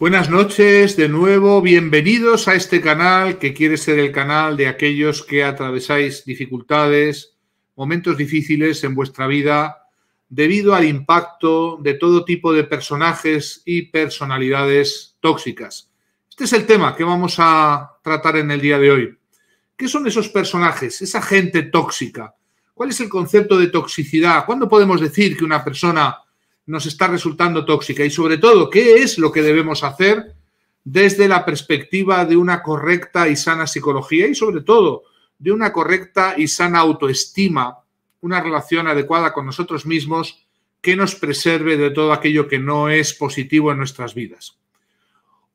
Buenas noches de nuevo, bienvenidos a este canal que quiere ser el canal de aquellos que atravesáis dificultades, momentos difíciles en vuestra vida debido al impacto de todo tipo de personajes y personalidades tóxicas. Este es el tema que vamos a tratar en el día de hoy. ¿Qué son esos personajes, esa gente tóxica? ¿Cuál es el concepto de toxicidad? ¿Cuándo podemos decir que una persona nos está resultando tóxica y sobre todo qué es lo que debemos hacer desde la perspectiva de una correcta y sana psicología y sobre todo de una correcta y sana autoestima, una relación adecuada con nosotros mismos que nos preserve de todo aquello que no es positivo en nuestras vidas.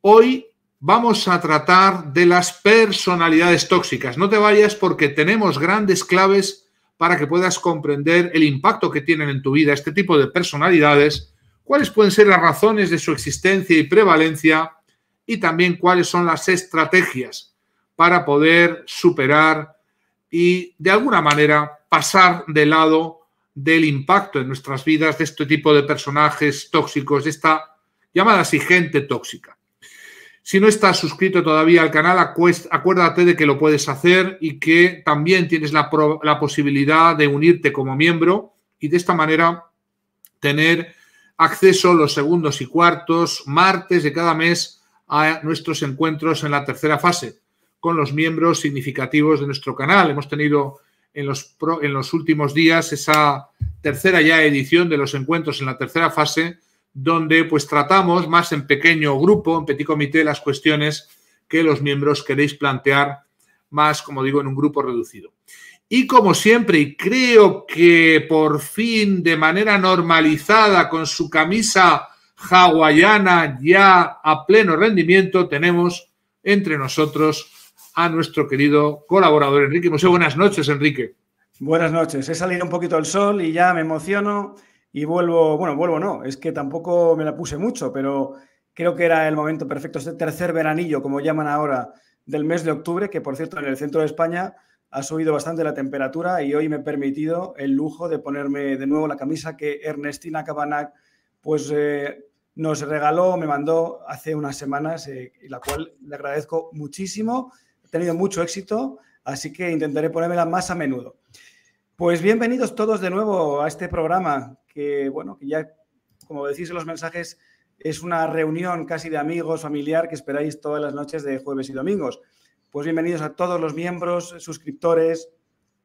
Hoy vamos a tratar de las personalidades tóxicas. No te vayas porque tenemos grandes claves para que puedas comprender el impacto que tienen en tu vida este tipo de personalidades, cuáles pueden ser las razones de su existencia y prevalencia y también cuáles son las estrategias para poder superar y de alguna manera pasar de lado del impacto en nuestras vidas de este tipo de personajes tóxicos, de esta llamada así gente tóxica. Si no estás suscrito todavía al canal, acuérdate de que lo puedes hacer y que también tienes la, posibilidad de unirte como miembro y de esta manera tener acceso los segundos y cuartos martes de cada mes a nuestros encuentros en la tercera fase con los miembros significativos de nuestro canal. Hemos tenido en los, en los últimos días esa tercera ya edición de los encuentros en la tercera fase donde pues tratamos más en pequeño grupo, en petit comité, las cuestiones que los miembros queréis plantear más, como digo, en un grupo reducido. Y como siempre, y creo que por fin de manera normalizada, con su camisa hawaiana ya a pleno rendimiento, tenemos entre nosotros a nuestro querido colaborador Enrique Museo. Buenas noches, Enrique. Buenas noches. He salido un poquito el sol y ya me emociono y vuelvo, bueno, vuelvo no, es que tampoco me la puse mucho, pero creo que era el momento perfecto, este tercer veranillo, como llaman ahora, del mes de octubre, que por cierto en el centro de España ha subido bastante la temperatura y hoy me he permitido el lujo de ponerme de nuevo la camisa que Ernestina Cabanac pues eh, nos regaló, me mandó hace unas semanas, eh, y la cual le agradezco muchísimo. He tenido mucho éxito, así que intentaré ponérmela más a menudo. Pues bienvenidos todos de nuevo a este programa que, bueno, que ya, como decís en los mensajes, es una reunión casi de amigos, familiar que esperáis todas las noches de jueves y domingos. Pues bienvenidos a todos los miembros, suscriptores,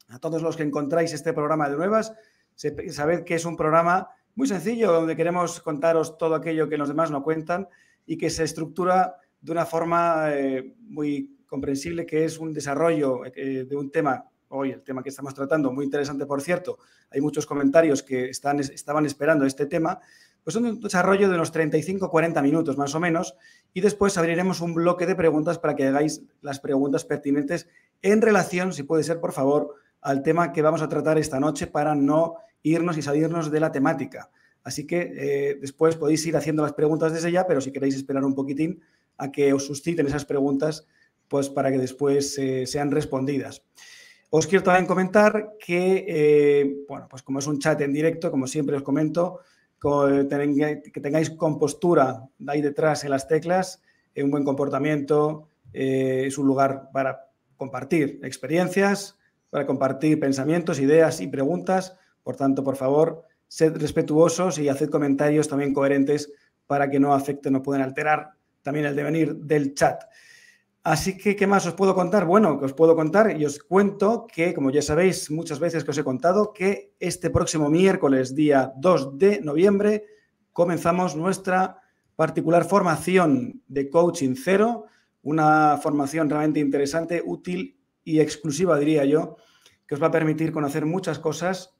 a todos los que encontráis este programa de nuevas. Sabed que es un programa muy sencillo donde queremos contaros todo aquello que los demás no cuentan y que se estructura de una forma eh, muy comprensible, que es un desarrollo eh, de un tema hoy, el tema que estamos tratando, muy interesante por cierto, hay muchos comentarios que están, estaban esperando este tema, pues un desarrollo de unos 35-40 minutos más o menos y después abriremos un bloque de preguntas para que hagáis las preguntas pertinentes en relación, si puede ser por favor, al tema que vamos a tratar esta noche para no irnos y salirnos de la temática. Así que eh, después podéis ir haciendo las preguntas desde ya, pero si queréis esperar un poquitín a que os susciten esas preguntas, pues para que después eh, sean respondidas. Os quiero también comentar que, eh, bueno, pues como es un chat en directo, como siempre os comento, eh, que tengáis compostura ahí detrás en las teclas, un buen comportamiento, eh, es un lugar para compartir experiencias, para compartir pensamientos, ideas y preguntas. Por tanto, por favor, sed respetuosos y haced comentarios también coherentes para que no afecten o puedan alterar también el devenir del chat. Así que, ¿qué más os puedo contar? Bueno, que os puedo contar y os cuento que, como ya sabéis muchas veces que os he contado, que este próximo miércoles, día 2 de noviembre, comenzamos nuestra particular formación de coaching cero, una formación realmente interesante, útil y exclusiva, diría yo, que os va a permitir conocer muchas cosas,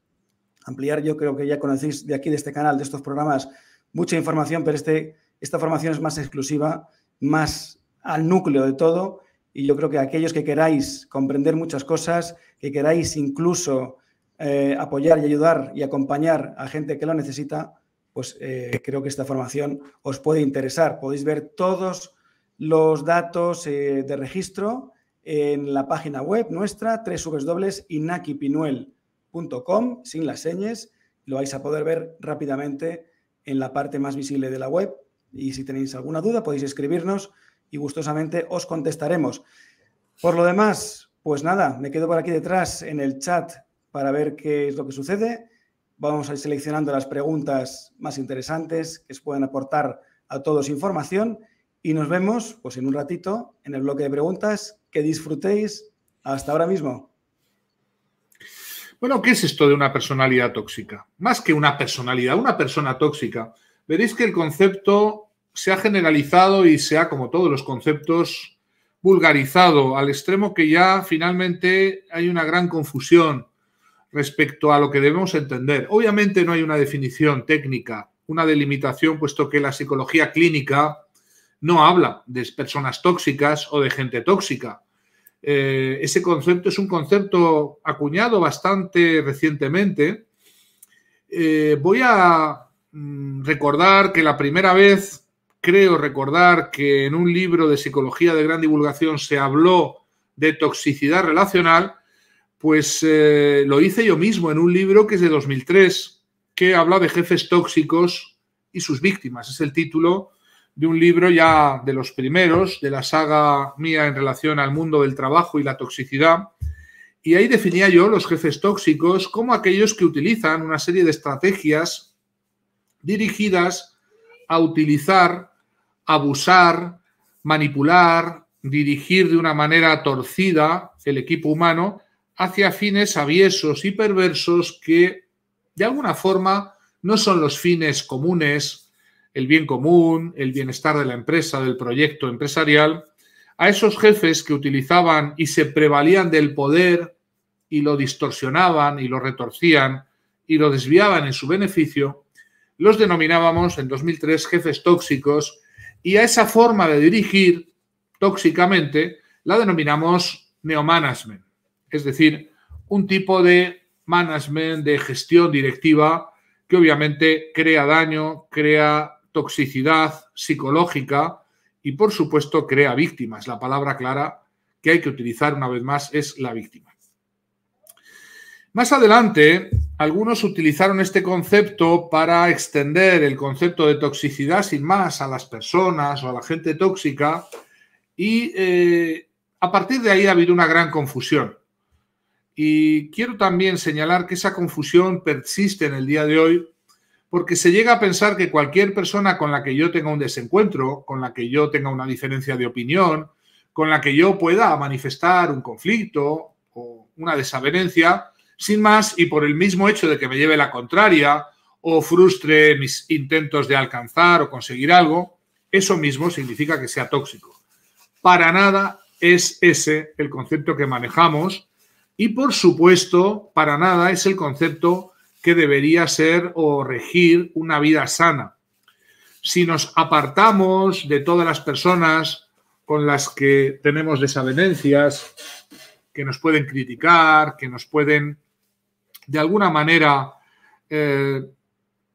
ampliar, yo creo que ya conocéis de aquí, de este canal, de estos programas, mucha información, pero este, esta formación es más exclusiva, más al núcleo de todo y yo creo que aquellos que queráis comprender muchas cosas, que queráis incluso eh, apoyar y ayudar y acompañar a gente que lo necesita, pues eh, creo que esta formación os puede interesar. Podéis ver todos los datos eh, de registro en la página web nuestra, www.inakipinuel.com, sin las señas. Lo vais a poder ver rápidamente en la parte más visible de la web. Y si tenéis alguna duda, podéis escribirnos y gustosamente os contestaremos. Por lo demás, pues nada, me quedo por aquí detrás en el chat para ver qué es lo que sucede. Vamos a ir seleccionando las preguntas más interesantes que os pueden aportar a todos información y nos vemos pues en un ratito en el bloque de preguntas. Que disfrutéis hasta ahora mismo. Bueno, ¿qué es esto de una personalidad tóxica? Más que una personalidad, una persona tóxica. Veréis que el concepto se ha generalizado y se ha, como todos los conceptos, vulgarizado al extremo que ya finalmente hay una gran confusión respecto a lo que debemos entender. Obviamente no hay una definición técnica, una delimitación, puesto que la psicología clínica no habla de personas tóxicas o de gente tóxica. Eh, ese concepto es un concepto acuñado bastante recientemente. Eh, voy a mm, recordar que la primera vez Creo recordar que en un libro de psicología de gran divulgación se habló de toxicidad relacional, pues eh, lo hice yo mismo en un libro que es de 2003, que habla de jefes tóxicos y sus víctimas. Es el título de un libro ya de los primeros, de la saga mía en relación al mundo del trabajo y la toxicidad. Y ahí definía yo los jefes tóxicos como aquellos que utilizan una serie de estrategias dirigidas a utilizar abusar, manipular, dirigir de una manera torcida el equipo humano hacia fines aviesos y perversos que, de alguna forma, no son los fines comunes, el bien común, el bienestar de la empresa, del proyecto empresarial. A esos jefes que utilizaban y se prevalían del poder y lo distorsionaban y lo retorcían y lo desviaban en su beneficio, los denominábamos en 2003 jefes tóxicos y a esa forma de dirigir tóxicamente la denominamos neomanagement, es decir, un tipo de management, de gestión directiva que obviamente crea daño, crea toxicidad psicológica y por supuesto crea víctimas. La palabra clara que hay que utilizar una vez más es la víctima. Más adelante, algunos utilizaron este concepto para extender el concepto de toxicidad sin más a las personas o a la gente tóxica y eh, a partir de ahí ha habido una gran confusión. Y quiero también señalar que esa confusión persiste en el día de hoy porque se llega a pensar que cualquier persona con la que yo tenga un desencuentro, con la que yo tenga una diferencia de opinión, con la que yo pueda manifestar un conflicto o una desavenencia, sin más y por el mismo hecho de que me lleve la contraria o frustre mis intentos de alcanzar o conseguir algo, eso mismo significa que sea tóxico. Para nada es ese el concepto que manejamos y por supuesto, para nada es el concepto que debería ser o regir una vida sana. Si nos apartamos de todas las personas con las que tenemos desavenencias, que nos pueden criticar, que nos pueden de alguna manera eh,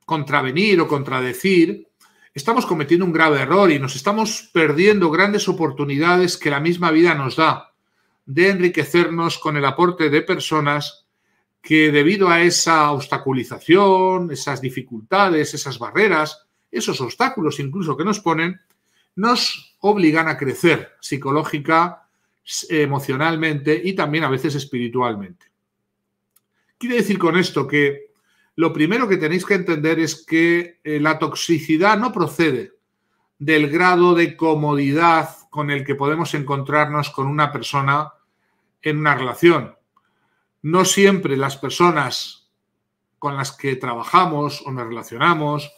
contravenir o contradecir, estamos cometiendo un grave error y nos estamos perdiendo grandes oportunidades que la misma vida nos da de enriquecernos con el aporte de personas que debido a esa obstaculización, esas dificultades, esas barreras, esos obstáculos incluso que nos ponen, nos obligan a crecer psicológica, emocionalmente y también a veces espiritualmente. Quiero decir con esto que lo primero que tenéis que entender es que eh, la toxicidad no procede del grado de comodidad con el que podemos encontrarnos con una persona en una relación. No siempre las personas con las que trabajamos o nos relacionamos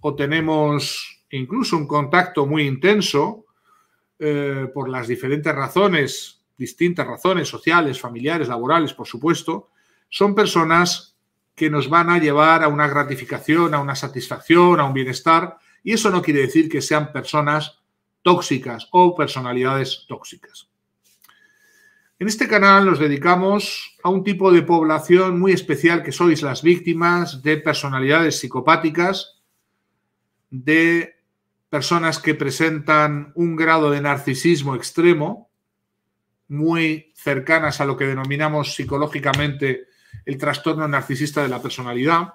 o tenemos incluso un contacto muy intenso eh, por las diferentes razones, distintas razones sociales, familiares, laborales, por supuesto, son personas que nos van a llevar a una gratificación, a una satisfacción, a un bienestar, y eso no quiere decir que sean personas tóxicas o personalidades tóxicas. En este canal nos dedicamos a un tipo de población muy especial que sois las víctimas de personalidades psicopáticas, de personas que presentan un grado de narcisismo extremo, muy cercanas a lo que denominamos psicológicamente el trastorno narcisista de la personalidad.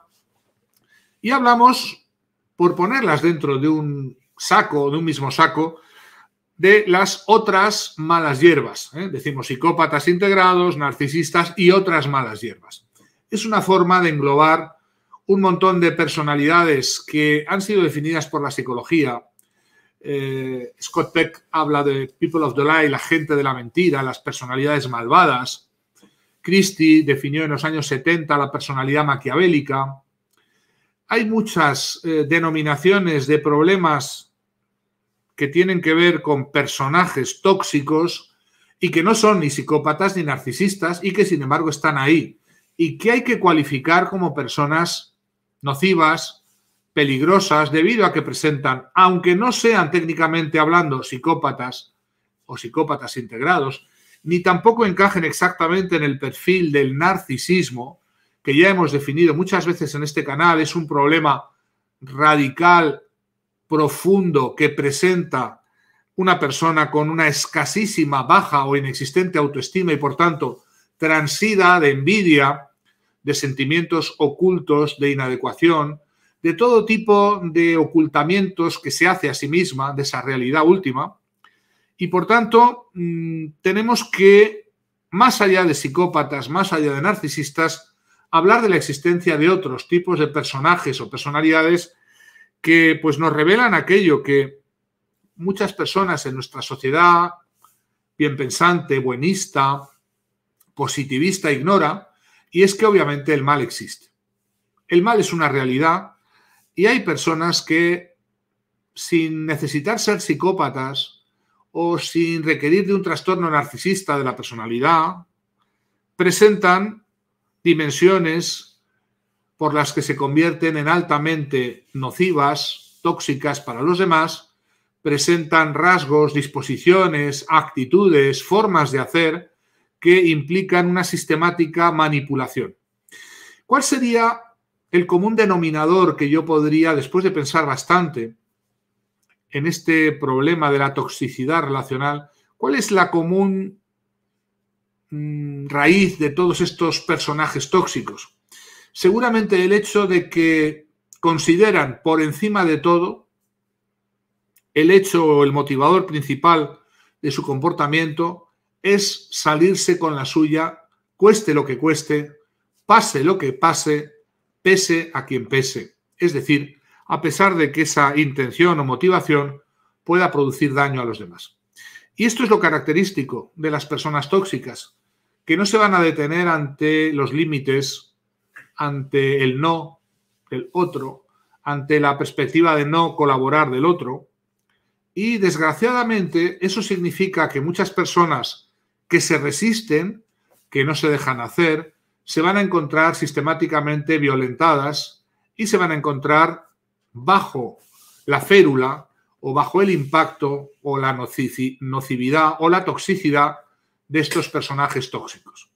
Y hablamos, por ponerlas dentro de un saco, de un mismo saco, de las otras malas hierbas. ¿eh? Decimos psicópatas integrados, narcisistas y otras malas hierbas. Es una forma de englobar un montón de personalidades que han sido definidas por la psicología. Eh, Scott Peck habla de People of the Lie, la gente de la mentira, las personalidades malvadas. Christie definió en los años 70 la personalidad maquiavélica. Hay muchas eh, denominaciones de problemas que tienen que ver con personajes tóxicos y que no son ni psicópatas ni narcisistas y que sin embargo están ahí y que hay que cualificar como personas nocivas, peligrosas, debido a que presentan, aunque no sean técnicamente hablando psicópatas o psicópatas integrados, ni tampoco encajen exactamente en el perfil del narcisismo, que ya hemos definido muchas veces en este canal, es un problema radical, profundo, que presenta una persona con una escasísima, baja o inexistente autoestima y por tanto transida de envidia, de sentimientos ocultos, de inadecuación, de todo tipo de ocultamientos que se hace a sí misma, de esa realidad última, y por tanto, mm, tenemos que, más allá de psicópatas, más allá de narcisistas, hablar de la existencia de otros tipos de personajes o personalidades que pues, nos revelan aquello que muchas personas en nuestra sociedad, bien pensante, buenista, positivista, ignora, y es que obviamente el mal existe. El mal es una realidad y hay personas que, sin necesitar ser psicópatas, o sin requerir de un trastorno narcisista de la personalidad, presentan dimensiones por las que se convierten en altamente nocivas, tóxicas para los demás, presentan rasgos, disposiciones, actitudes, formas de hacer que implican una sistemática manipulación. ¿Cuál sería el común denominador que yo podría, después de pensar bastante, en este problema de la toxicidad relacional, ¿cuál es la común mm, raíz de todos estos personajes tóxicos? Seguramente el hecho de que consideran por encima de todo el hecho o el motivador principal de su comportamiento es salirse con la suya, cueste lo que cueste, pase lo que pase, pese a quien pese. Es decir, a pesar de que esa intención o motivación pueda producir daño a los demás. Y esto es lo característico de las personas tóxicas, que no se van a detener ante los límites, ante el no del otro, ante la perspectiva de no colaborar del otro. Y desgraciadamente eso significa que muchas personas que se resisten, que no se dejan hacer, se van a encontrar sistemáticamente violentadas y se van a encontrar bajo la férula o bajo el impacto o la nocividad o la toxicidad de estos personajes tóxicos.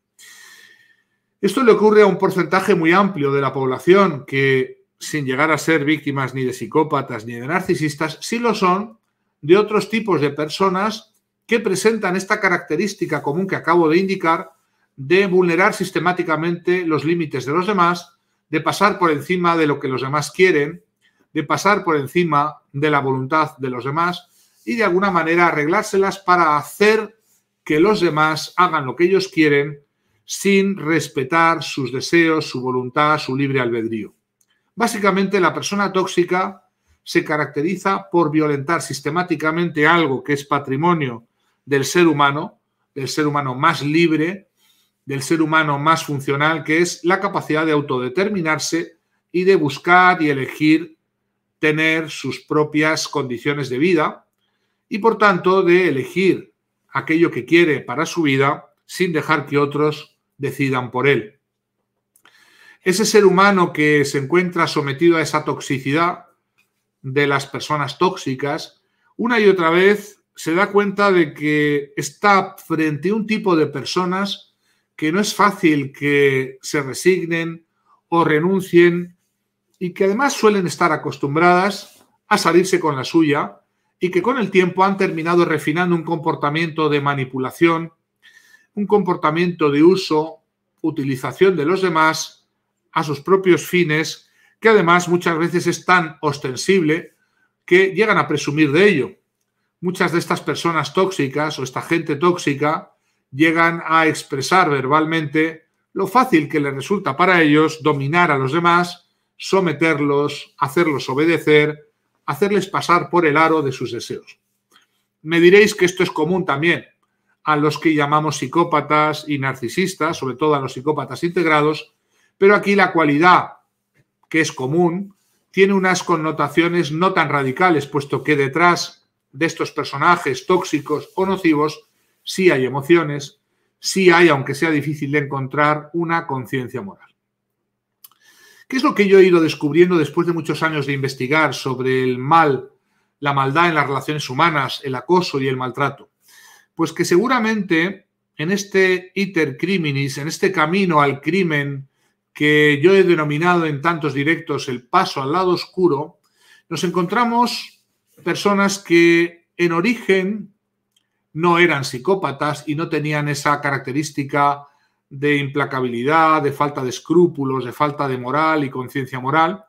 Esto le ocurre a un porcentaje muy amplio de la población que, sin llegar a ser víctimas ni de psicópatas ni de narcisistas, sí lo son de otros tipos de personas que presentan esta característica común que acabo de indicar de vulnerar sistemáticamente los límites de los demás, de pasar por encima de lo que los demás quieren, de pasar por encima de la voluntad de los demás y de alguna manera arreglárselas para hacer que los demás hagan lo que ellos quieren sin respetar sus deseos, su voluntad, su libre albedrío. Básicamente la persona tóxica se caracteriza por violentar sistemáticamente algo que es patrimonio del ser humano, del ser humano más libre, del ser humano más funcional, que es la capacidad de autodeterminarse y de buscar y elegir tener sus propias condiciones de vida y por tanto de elegir aquello que quiere para su vida sin dejar que otros decidan por él. Ese ser humano que se encuentra sometido a esa toxicidad de las personas tóxicas, una y otra vez se da cuenta de que está frente a un tipo de personas que no es fácil que se resignen o renuncien y que además suelen estar acostumbradas a salirse con la suya y que con el tiempo han terminado refinando un comportamiento de manipulación, un comportamiento de uso, utilización de los demás a sus propios fines, que además muchas veces es tan ostensible que llegan a presumir de ello. Muchas de estas personas tóxicas o esta gente tóxica llegan a expresar verbalmente lo fácil que les resulta para ellos dominar a los demás someterlos, hacerlos obedecer, hacerles pasar por el aro de sus deseos. Me diréis que esto es común también a los que llamamos psicópatas y narcisistas, sobre todo a los psicópatas integrados, pero aquí la cualidad que es común tiene unas connotaciones no tan radicales, puesto que detrás de estos personajes tóxicos o nocivos sí hay emociones, sí hay, aunque sea difícil de encontrar, una conciencia moral. ¿Qué es lo que yo he ido descubriendo después de muchos años de investigar sobre el mal, la maldad en las relaciones humanas, el acoso y el maltrato? Pues que seguramente en este iter criminis, en este camino al crimen que yo he denominado en tantos directos el paso al lado oscuro, nos encontramos personas que en origen no eran psicópatas y no tenían esa característica de implacabilidad, de falta de escrúpulos, de falta de moral y conciencia moral,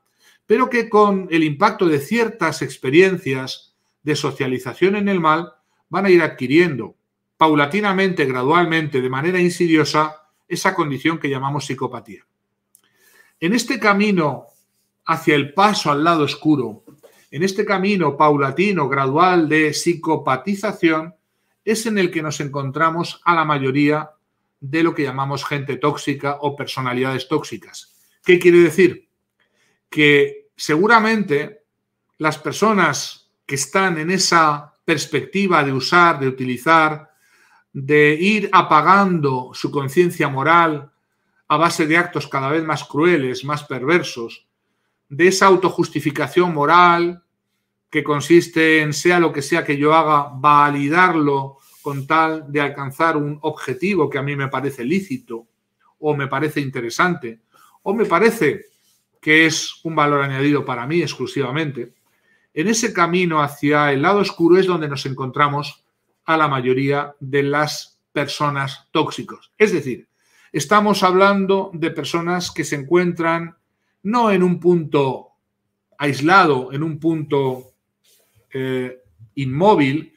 pero que con el impacto de ciertas experiencias de socialización en el mal van a ir adquiriendo paulatinamente, gradualmente, de manera insidiosa, esa condición que llamamos psicopatía. En este camino hacia el paso al lado oscuro, en este camino paulatino, gradual de psicopatización, es en el que nos encontramos a la mayoría de lo que llamamos gente tóxica o personalidades tóxicas. ¿Qué quiere decir? Que seguramente las personas que están en esa perspectiva de usar, de utilizar, de ir apagando su conciencia moral a base de actos cada vez más crueles, más perversos, de esa autojustificación moral que consiste en sea lo que sea que yo haga, validarlo con tal de alcanzar un objetivo que a mí me parece lícito o me parece interesante o me parece que es un valor añadido para mí exclusivamente, en ese camino hacia el lado oscuro es donde nos encontramos a la mayoría de las personas tóxicos. Es decir, estamos hablando de personas que se encuentran no en un punto aislado, en un punto eh, inmóvil,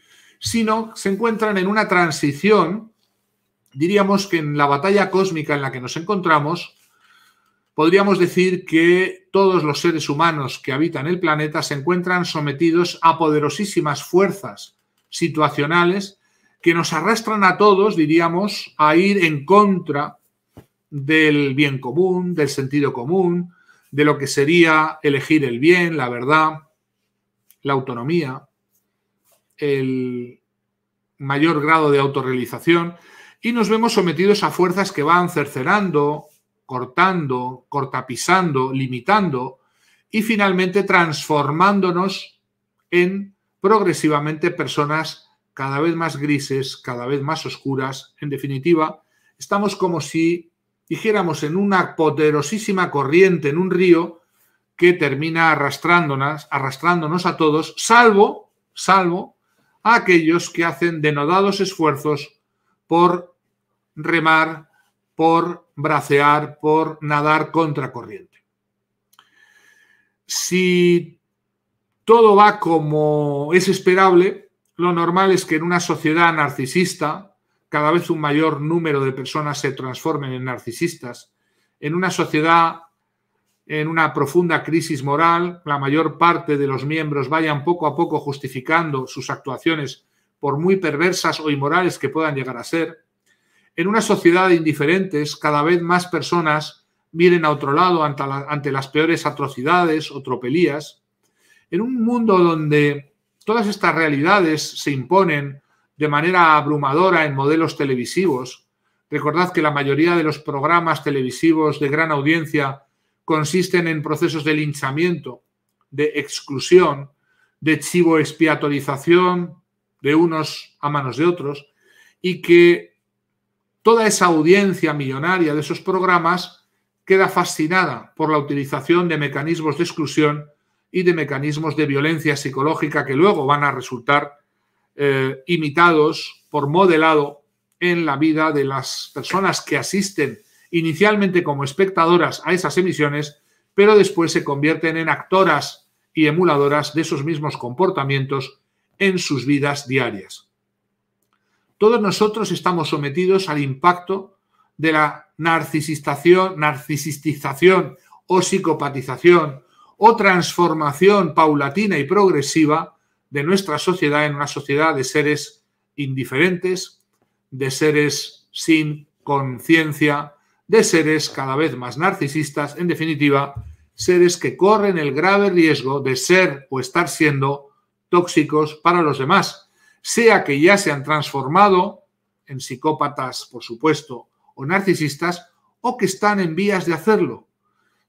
sino se encuentran en una transición, diríamos que en la batalla cósmica en la que nos encontramos, podríamos decir que todos los seres humanos que habitan el planeta se encuentran sometidos a poderosísimas fuerzas situacionales que nos arrastran a todos, diríamos, a ir en contra del bien común, del sentido común, de lo que sería elegir el bien, la verdad, la autonomía el mayor grado de autorrealización y nos vemos sometidos a fuerzas que van cercenando, cortando, cortapisando, limitando y finalmente transformándonos en progresivamente personas cada vez más grises, cada vez más oscuras. En definitiva, estamos como si dijéramos en una poderosísima corriente, en un río que termina arrastrándonos, arrastrándonos a todos, salvo, salvo a aquellos que hacen denodados esfuerzos por remar, por bracear, por nadar contracorriente. Si todo va como es esperable, lo normal es que en una sociedad narcisista, cada vez un mayor número de personas se transformen en narcisistas, en una sociedad en una profunda crisis moral, la mayor parte de los miembros vayan poco a poco justificando sus actuaciones por muy perversas o inmorales que puedan llegar a ser, en una sociedad de indiferentes cada vez más personas miren a otro lado ante, las peores atrocidades o tropelías, en un mundo donde todas estas realidades se imponen de manera abrumadora en modelos televisivos, recordad que la mayoría de los programas televisivos de gran audiencia consisten en procesos de linchamiento, de exclusión, de chivo expiatorización de unos a manos de otros y que toda esa audiencia millonaria de esos programas queda fascinada por la utilización de mecanismos de exclusión y de mecanismos de violencia psicológica que luego van a resultar eh, imitados por modelado en la vida de las personas que asisten inicialmente como espectadoras a esas emisiones, pero después se convierten en actoras y emuladoras de esos mismos comportamientos en sus vidas diarias. Todos nosotros estamos sometidos al impacto de la narcisistación, narcisistización o psicopatización o transformación paulatina y progresiva de nuestra sociedad en una sociedad de seres indiferentes, de seres sin conciencia, de seres cada vez más narcisistas, en definitiva, seres que corren el grave riesgo de ser o estar siendo tóxicos para los demás, sea que ya se han transformado en psicópatas, por supuesto, o narcisistas, o que están en vías de hacerlo.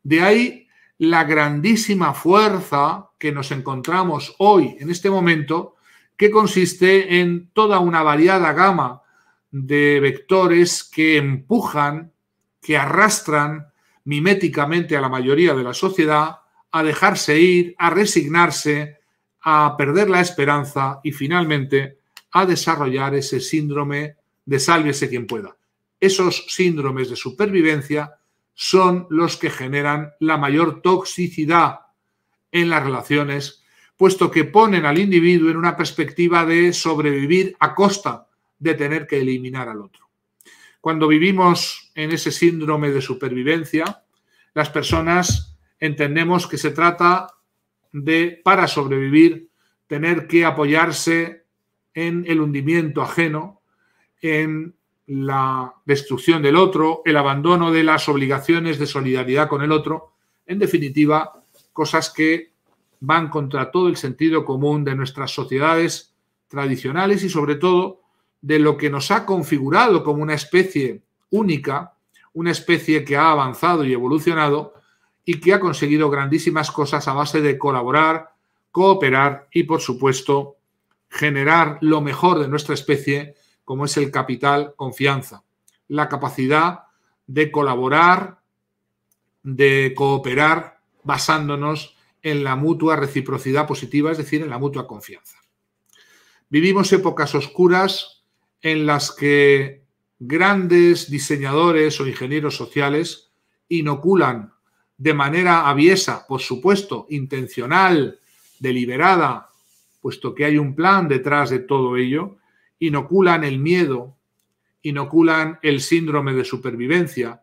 De ahí la grandísima fuerza que nos encontramos hoy, en este momento, que consiste en toda una variada gama de vectores que empujan que arrastran miméticamente a la mayoría de la sociedad a dejarse ir, a resignarse, a perder la esperanza y finalmente a desarrollar ese síndrome de sálvese quien pueda. Esos síndromes de supervivencia son los que generan la mayor toxicidad en las relaciones, puesto que ponen al individuo en una perspectiva de sobrevivir a costa de tener que eliminar al otro. Cuando vivimos en ese síndrome de supervivencia, las personas entendemos que se trata de, para sobrevivir, tener que apoyarse en el hundimiento ajeno, en la destrucción del otro, el abandono de las obligaciones de solidaridad con el otro, en definitiva, cosas que van contra todo el sentido común de nuestras sociedades tradicionales y sobre todo de lo que nos ha configurado como una especie única, una especie que ha avanzado y evolucionado y que ha conseguido grandísimas cosas a base de colaborar, cooperar y, por supuesto, generar lo mejor de nuestra especie, como es el capital confianza, la capacidad de colaborar, de cooperar basándonos en la mutua reciprocidad positiva, es decir, en la mutua confianza. Vivimos épocas oscuras en las que grandes diseñadores o ingenieros sociales inoculan de manera aviesa, por supuesto, intencional, deliberada, puesto que hay un plan detrás de todo ello, inoculan el miedo, inoculan el síndrome de supervivencia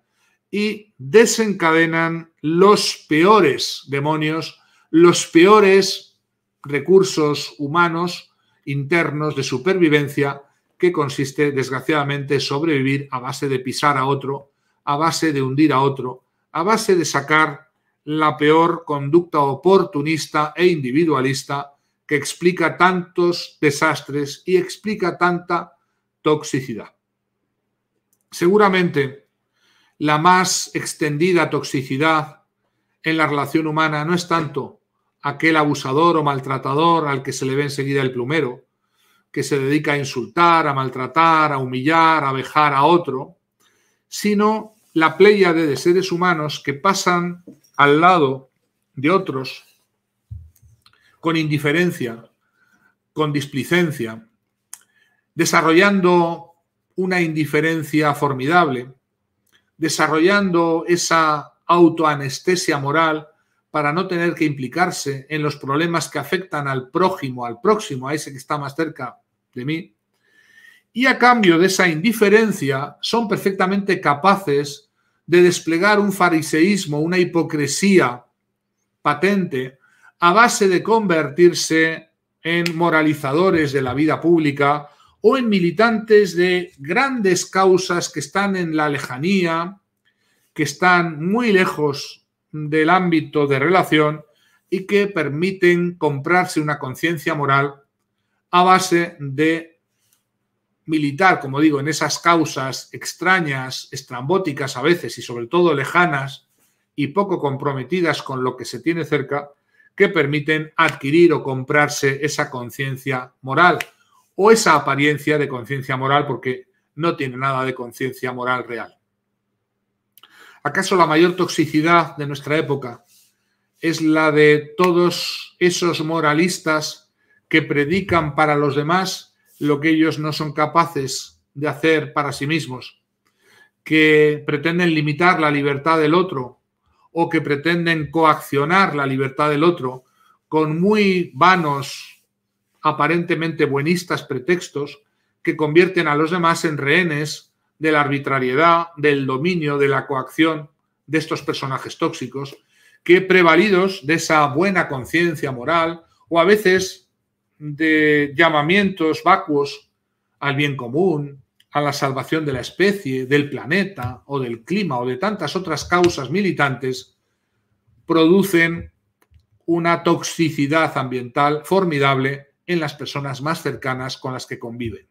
y desencadenan los peores demonios, los peores recursos humanos internos de supervivencia que consiste, desgraciadamente, sobrevivir a base de pisar a otro, a base de hundir a otro, a base de sacar la peor conducta oportunista e individualista que explica tantos desastres y explica tanta toxicidad. Seguramente la más extendida toxicidad en la relación humana no es tanto aquel abusador o maltratador al que se le ve enseguida el plumero, que se dedica a insultar, a maltratar, a humillar, a vejar a otro, sino la pléyade de seres humanos que pasan al lado de otros con indiferencia, con displicencia, desarrollando una indiferencia formidable, desarrollando esa autoanestesia moral para no tener que implicarse en los problemas que afectan al prójimo, al próximo, a ese que está más cerca de mí, y a cambio de esa indiferencia son perfectamente capaces de desplegar un fariseísmo, una hipocresía patente, a base de convertirse en moralizadores de la vida pública o en militantes de grandes causas que están en la lejanía, que están muy lejos del ámbito de relación y que permiten comprarse una conciencia moral a base de militar, como digo, en esas causas extrañas, estrambóticas a veces y sobre todo lejanas y poco comprometidas con lo que se tiene cerca, que permiten adquirir o comprarse esa conciencia moral o esa apariencia de conciencia moral porque no tiene nada de conciencia moral real. ¿Acaso la mayor toxicidad de nuestra época es la de todos esos moralistas que predican para los demás lo que ellos no son capaces de hacer para sí mismos, que pretenden limitar la libertad del otro o que pretenden coaccionar la libertad del otro con muy vanos, aparentemente buenistas pretextos que convierten a los demás en rehenes de la arbitrariedad, del dominio, de la coacción de estos personajes tóxicos, que prevalidos de esa buena conciencia moral o a veces de llamamientos vacuos al bien común, a la salvación de la especie, del planeta o del clima o de tantas otras causas militantes, producen una toxicidad ambiental formidable en las personas más cercanas con las que conviven.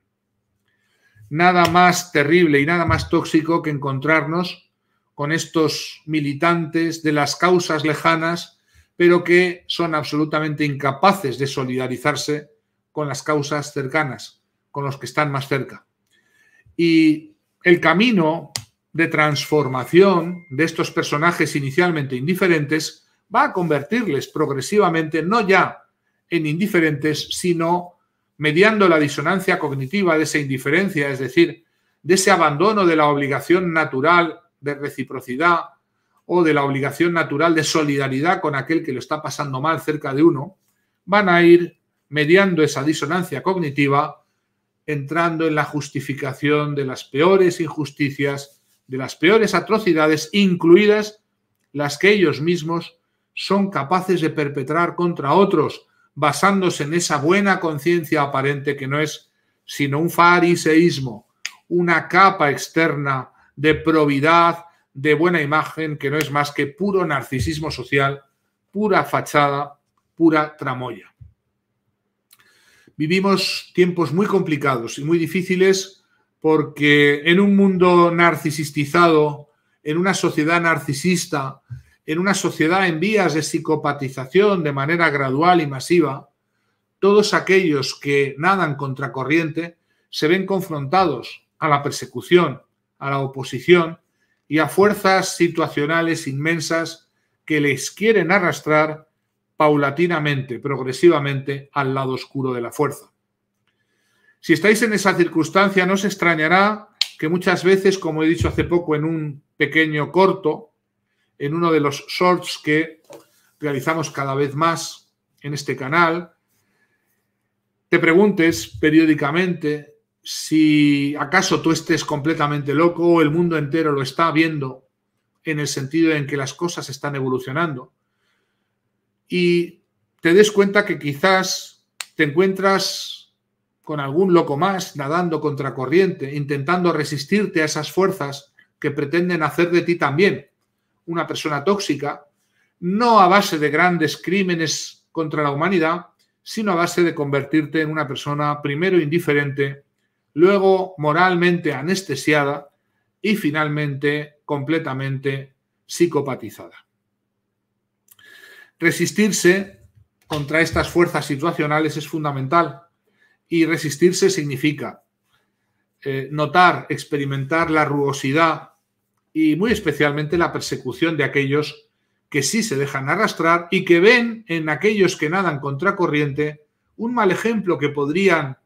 Nada más terrible y nada más tóxico que encontrarnos con estos militantes de las causas lejanas pero que son absolutamente incapaces de solidarizarse con las causas cercanas, con los que están más cerca. Y el camino de transformación de estos personajes inicialmente indiferentes va a convertirles progresivamente no ya en indiferentes, sino mediando la disonancia cognitiva de esa indiferencia, es decir, de ese abandono de la obligación natural de reciprocidad, o de la obligación natural de solidaridad con aquel que lo está pasando mal cerca de uno, van a ir mediando esa disonancia cognitiva, entrando en la justificación de las peores injusticias, de las peores atrocidades, incluidas las que ellos mismos son capaces de perpetrar contra otros, basándose en esa buena conciencia aparente que no es sino un fariseísmo, una capa externa de probidad, de buena imagen que no es más que puro narcisismo social, pura fachada, pura tramoya. Vivimos tiempos muy complicados y muy difíciles porque en un mundo narcisistizado, en una sociedad narcisista, en una sociedad en vías de psicopatización de manera gradual y masiva, todos aquellos que nadan contracorriente se ven confrontados a la persecución, a la oposición y a fuerzas situacionales inmensas que les quieren arrastrar paulatinamente, progresivamente, al lado oscuro de la fuerza. Si estáis en esa circunstancia, no os extrañará que muchas veces, como he dicho hace poco en un pequeño corto, en uno de los shorts que realizamos cada vez más en este canal, te preguntes periódicamente si acaso tú estés completamente loco el mundo entero lo está viendo en el sentido en que las cosas están evolucionando y te des cuenta que quizás te encuentras con algún loco más nadando contracorriente, intentando resistirte a esas fuerzas que pretenden hacer de ti también una persona tóxica, no a base de grandes crímenes contra la humanidad, sino a base de convertirte en una persona primero indiferente, luego moralmente anestesiada y finalmente completamente psicopatizada. Resistirse contra estas fuerzas situacionales es fundamental y resistirse significa eh, notar, experimentar la rugosidad y muy especialmente la persecución de aquellos que sí se dejan arrastrar y que ven en aquellos que nadan contra corriente un mal ejemplo que podrían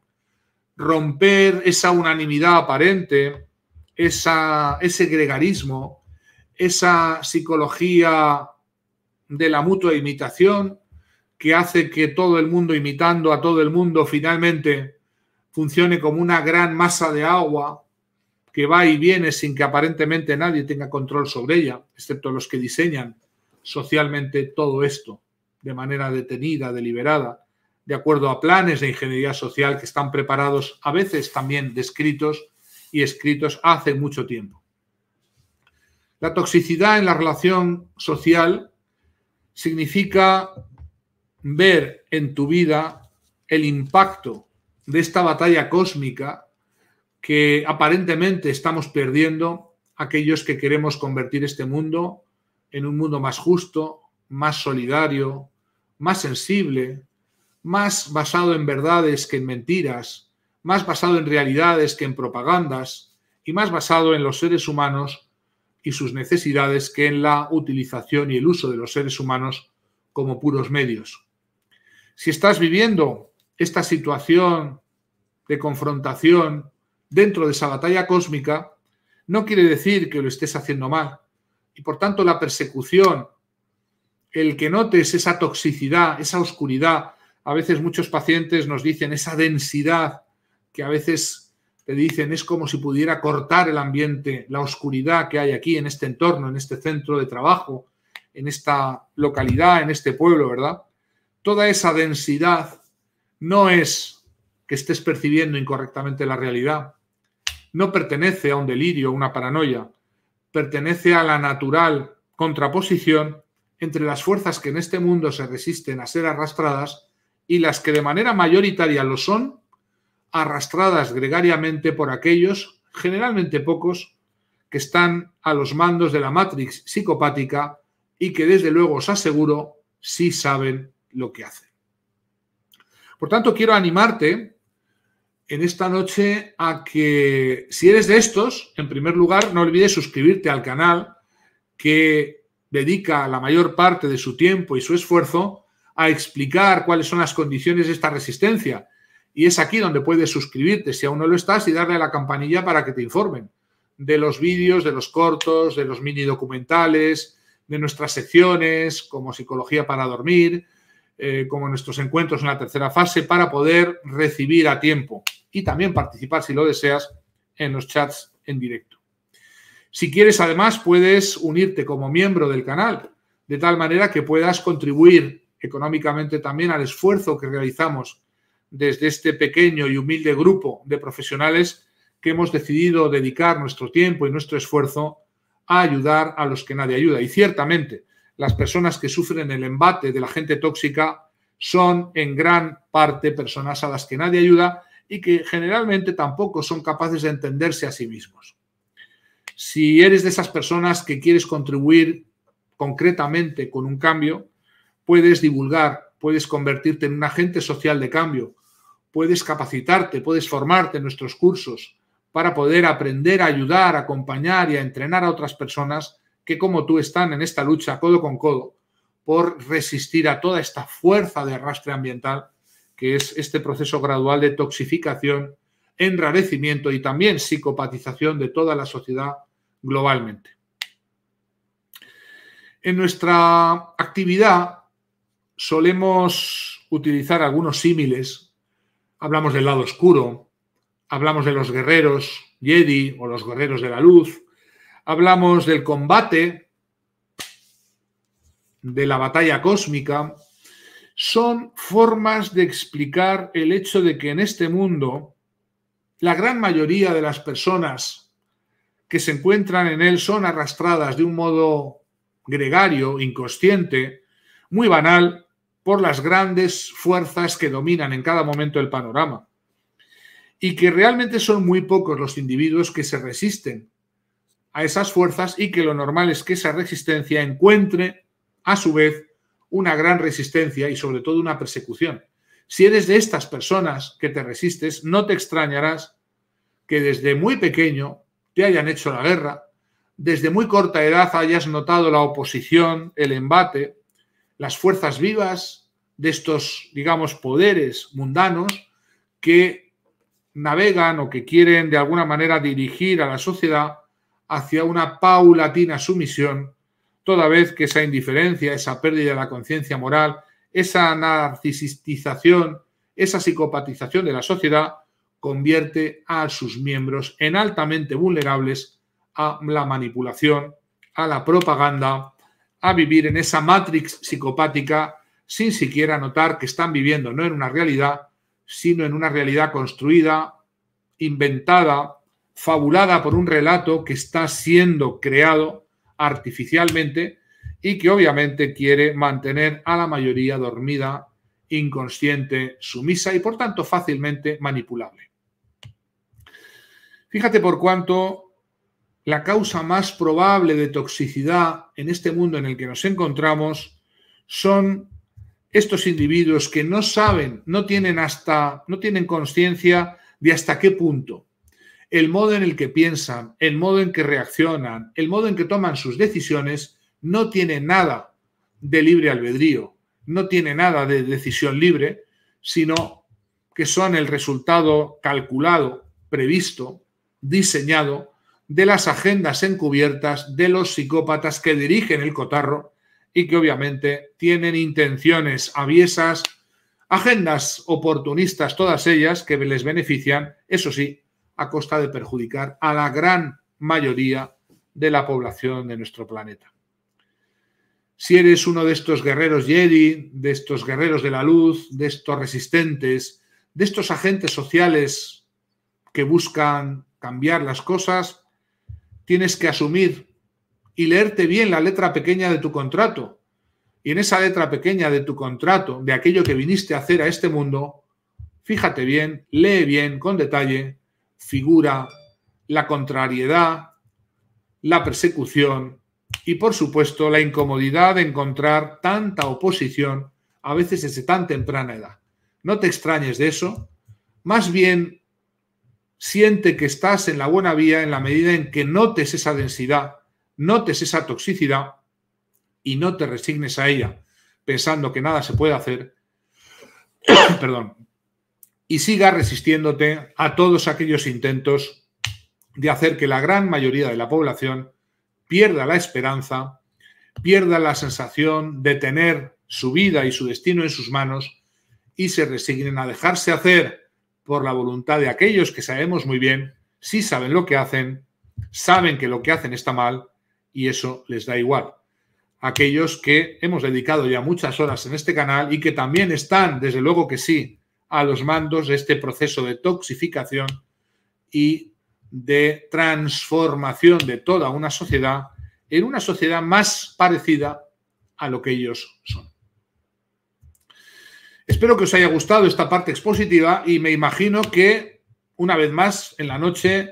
romper esa unanimidad aparente, ese gregarismo, esa psicología de la mutua imitación que hace que todo el mundo imitando a todo el mundo finalmente funcione como una gran masa de agua que va y viene sin que aparentemente nadie tenga control sobre ella, excepto los que diseñan socialmente todo esto de manera detenida, deliberada de acuerdo a planes de ingeniería social que están preparados, a veces también descritos y escritos hace mucho tiempo. La toxicidad en la relación social significa ver en tu vida el impacto de esta batalla cósmica que aparentemente estamos perdiendo aquellos que queremos convertir este mundo en un mundo más justo, más solidario, más sensible, más basado en verdades que en mentiras, más basado en realidades que en propagandas y más basado en los seres humanos y sus necesidades que en la utilización y el uso de los seres humanos como puros medios. Si estás viviendo esta situación de confrontación dentro de esa batalla cósmica, no quiere decir que lo estés haciendo mal. Y por tanto la persecución, el que notes esa toxicidad, esa oscuridad, a veces muchos pacientes nos dicen esa densidad que a veces te dicen es como si pudiera cortar el ambiente, la oscuridad que hay aquí en este entorno, en este centro de trabajo, en esta localidad, en este pueblo, ¿verdad? Toda esa densidad no es que estés percibiendo incorrectamente la realidad, no pertenece a un delirio, a una paranoia, pertenece a la natural contraposición entre las fuerzas que en este mundo se resisten a ser arrastradas y las que de manera mayoritaria lo son, arrastradas gregariamente por aquellos, generalmente pocos, que están a los mandos de la Matrix psicopática y que desde luego os aseguro sí saben lo que hacen. Por tanto, quiero animarte en esta noche a que, si eres de estos, en primer lugar, no olvides suscribirte al canal que dedica la mayor parte de su tiempo y su esfuerzo a explicar cuáles son las condiciones de esta resistencia. Y es aquí donde puedes suscribirte si aún no lo estás y darle a la campanilla para que te informen de los vídeos, de los cortos, de los mini documentales, de nuestras secciones como psicología para dormir, eh, como nuestros encuentros en la tercera fase para poder recibir a tiempo y también participar si lo deseas en los chats en directo. Si quieres además puedes unirte como miembro del canal de tal manera que puedas contribuir económicamente también al esfuerzo que realizamos desde este pequeño y humilde grupo de profesionales que hemos decidido dedicar nuestro tiempo y nuestro esfuerzo a ayudar a los que nadie ayuda. Y ciertamente las personas que sufren el embate de la gente tóxica son en gran parte personas a las que nadie ayuda y que generalmente tampoco son capaces de entenderse a sí mismos. Si eres de esas personas que quieres contribuir concretamente con un cambio, puedes divulgar, puedes convertirte en un agente social de cambio, puedes capacitarte, puedes formarte en nuestros cursos para poder aprender a ayudar, a acompañar y a entrenar a otras personas que como tú están en esta lucha codo con codo por resistir a toda esta fuerza de arrastre ambiental que es este proceso gradual de toxificación, enrarecimiento y también psicopatización de toda la sociedad globalmente. En nuestra actividad solemos utilizar algunos símiles. Hablamos del lado oscuro, hablamos de los guerreros Jedi o los guerreros de la luz, hablamos del combate, de la batalla cósmica. Son formas de explicar el hecho de que en este mundo la gran mayoría de las personas que se encuentran en él son arrastradas de un modo gregario, inconsciente, muy banal, por las grandes fuerzas que dominan en cada momento el panorama y que realmente son muy pocos los individuos que se resisten a esas fuerzas y que lo normal es que esa resistencia encuentre a su vez una gran resistencia y sobre todo una persecución. Si eres de estas personas que te resistes, no te extrañarás que desde muy pequeño te hayan hecho la guerra, desde muy corta edad hayas notado la oposición, el embate, las fuerzas vivas de estos, digamos, poderes mundanos que navegan o que quieren de alguna manera dirigir a la sociedad hacia una paulatina sumisión, toda vez que esa indiferencia, esa pérdida de la conciencia moral, esa narcisistización, esa psicopatización de la sociedad convierte a sus miembros en altamente vulnerables a la manipulación, a la propaganda, a vivir en esa matrix psicopática sin siquiera notar que están viviendo no en una realidad, sino en una realidad construida, inventada, fabulada por un relato que está siendo creado artificialmente y que obviamente quiere mantener a la mayoría dormida, inconsciente, sumisa y por tanto fácilmente manipulable. Fíjate por cuánto la causa más probable de toxicidad en este mundo en el que nos encontramos son estos individuos que no saben, no tienen hasta, no tienen conciencia de hasta qué punto. El modo en el que piensan, el modo en que reaccionan, el modo en que toman sus decisiones, no tiene nada de libre albedrío, no tiene nada de decisión libre, sino que son el resultado calculado, previsto, diseñado de las agendas encubiertas de los psicópatas que dirigen el cotarro y que obviamente tienen intenciones aviesas, agendas oportunistas todas ellas que les benefician, eso sí, a costa de perjudicar a la gran mayoría de la población de nuestro planeta. Si eres uno de estos guerreros Jedi, de estos guerreros de la luz, de estos resistentes, de estos agentes sociales que buscan cambiar las cosas, tienes que asumir y leerte bien la letra pequeña de tu contrato. Y en esa letra pequeña de tu contrato, de aquello que viniste a hacer a este mundo, fíjate bien, lee bien con detalle, figura la contrariedad, la persecución y por supuesto la incomodidad de encontrar tanta oposición a veces desde tan temprana edad. No te extrañes de eso, más bien siente que estás en la buena vía en la medida en que notes esa densidad, notes esa toxicidad y no te resignes a ella pensando que nada se puede hacer, perdón, y siga resistiéndote a todos aquellos intentos de hacer que la gran mayoría de la población pierda la esperanza, pierda la sensación de tener su vida y su destino en sus manos y se resignen a dejarse hacer por la voluntad de aquellos que sabemos muy bien, sí saben lo que hacen, saben que lo que hacen está mal y eso les da igual. Aquellos que hemos dedicado ya muchas horas en este canal y que también están, desde luego que sí, a los mandos de este proceso de toxificación y de transformación de toda una sociedad en una sociedad más parecida a lo que ellos son. Espero que os haya gustado esta parte expositiva y me imagino que una vez más en la noche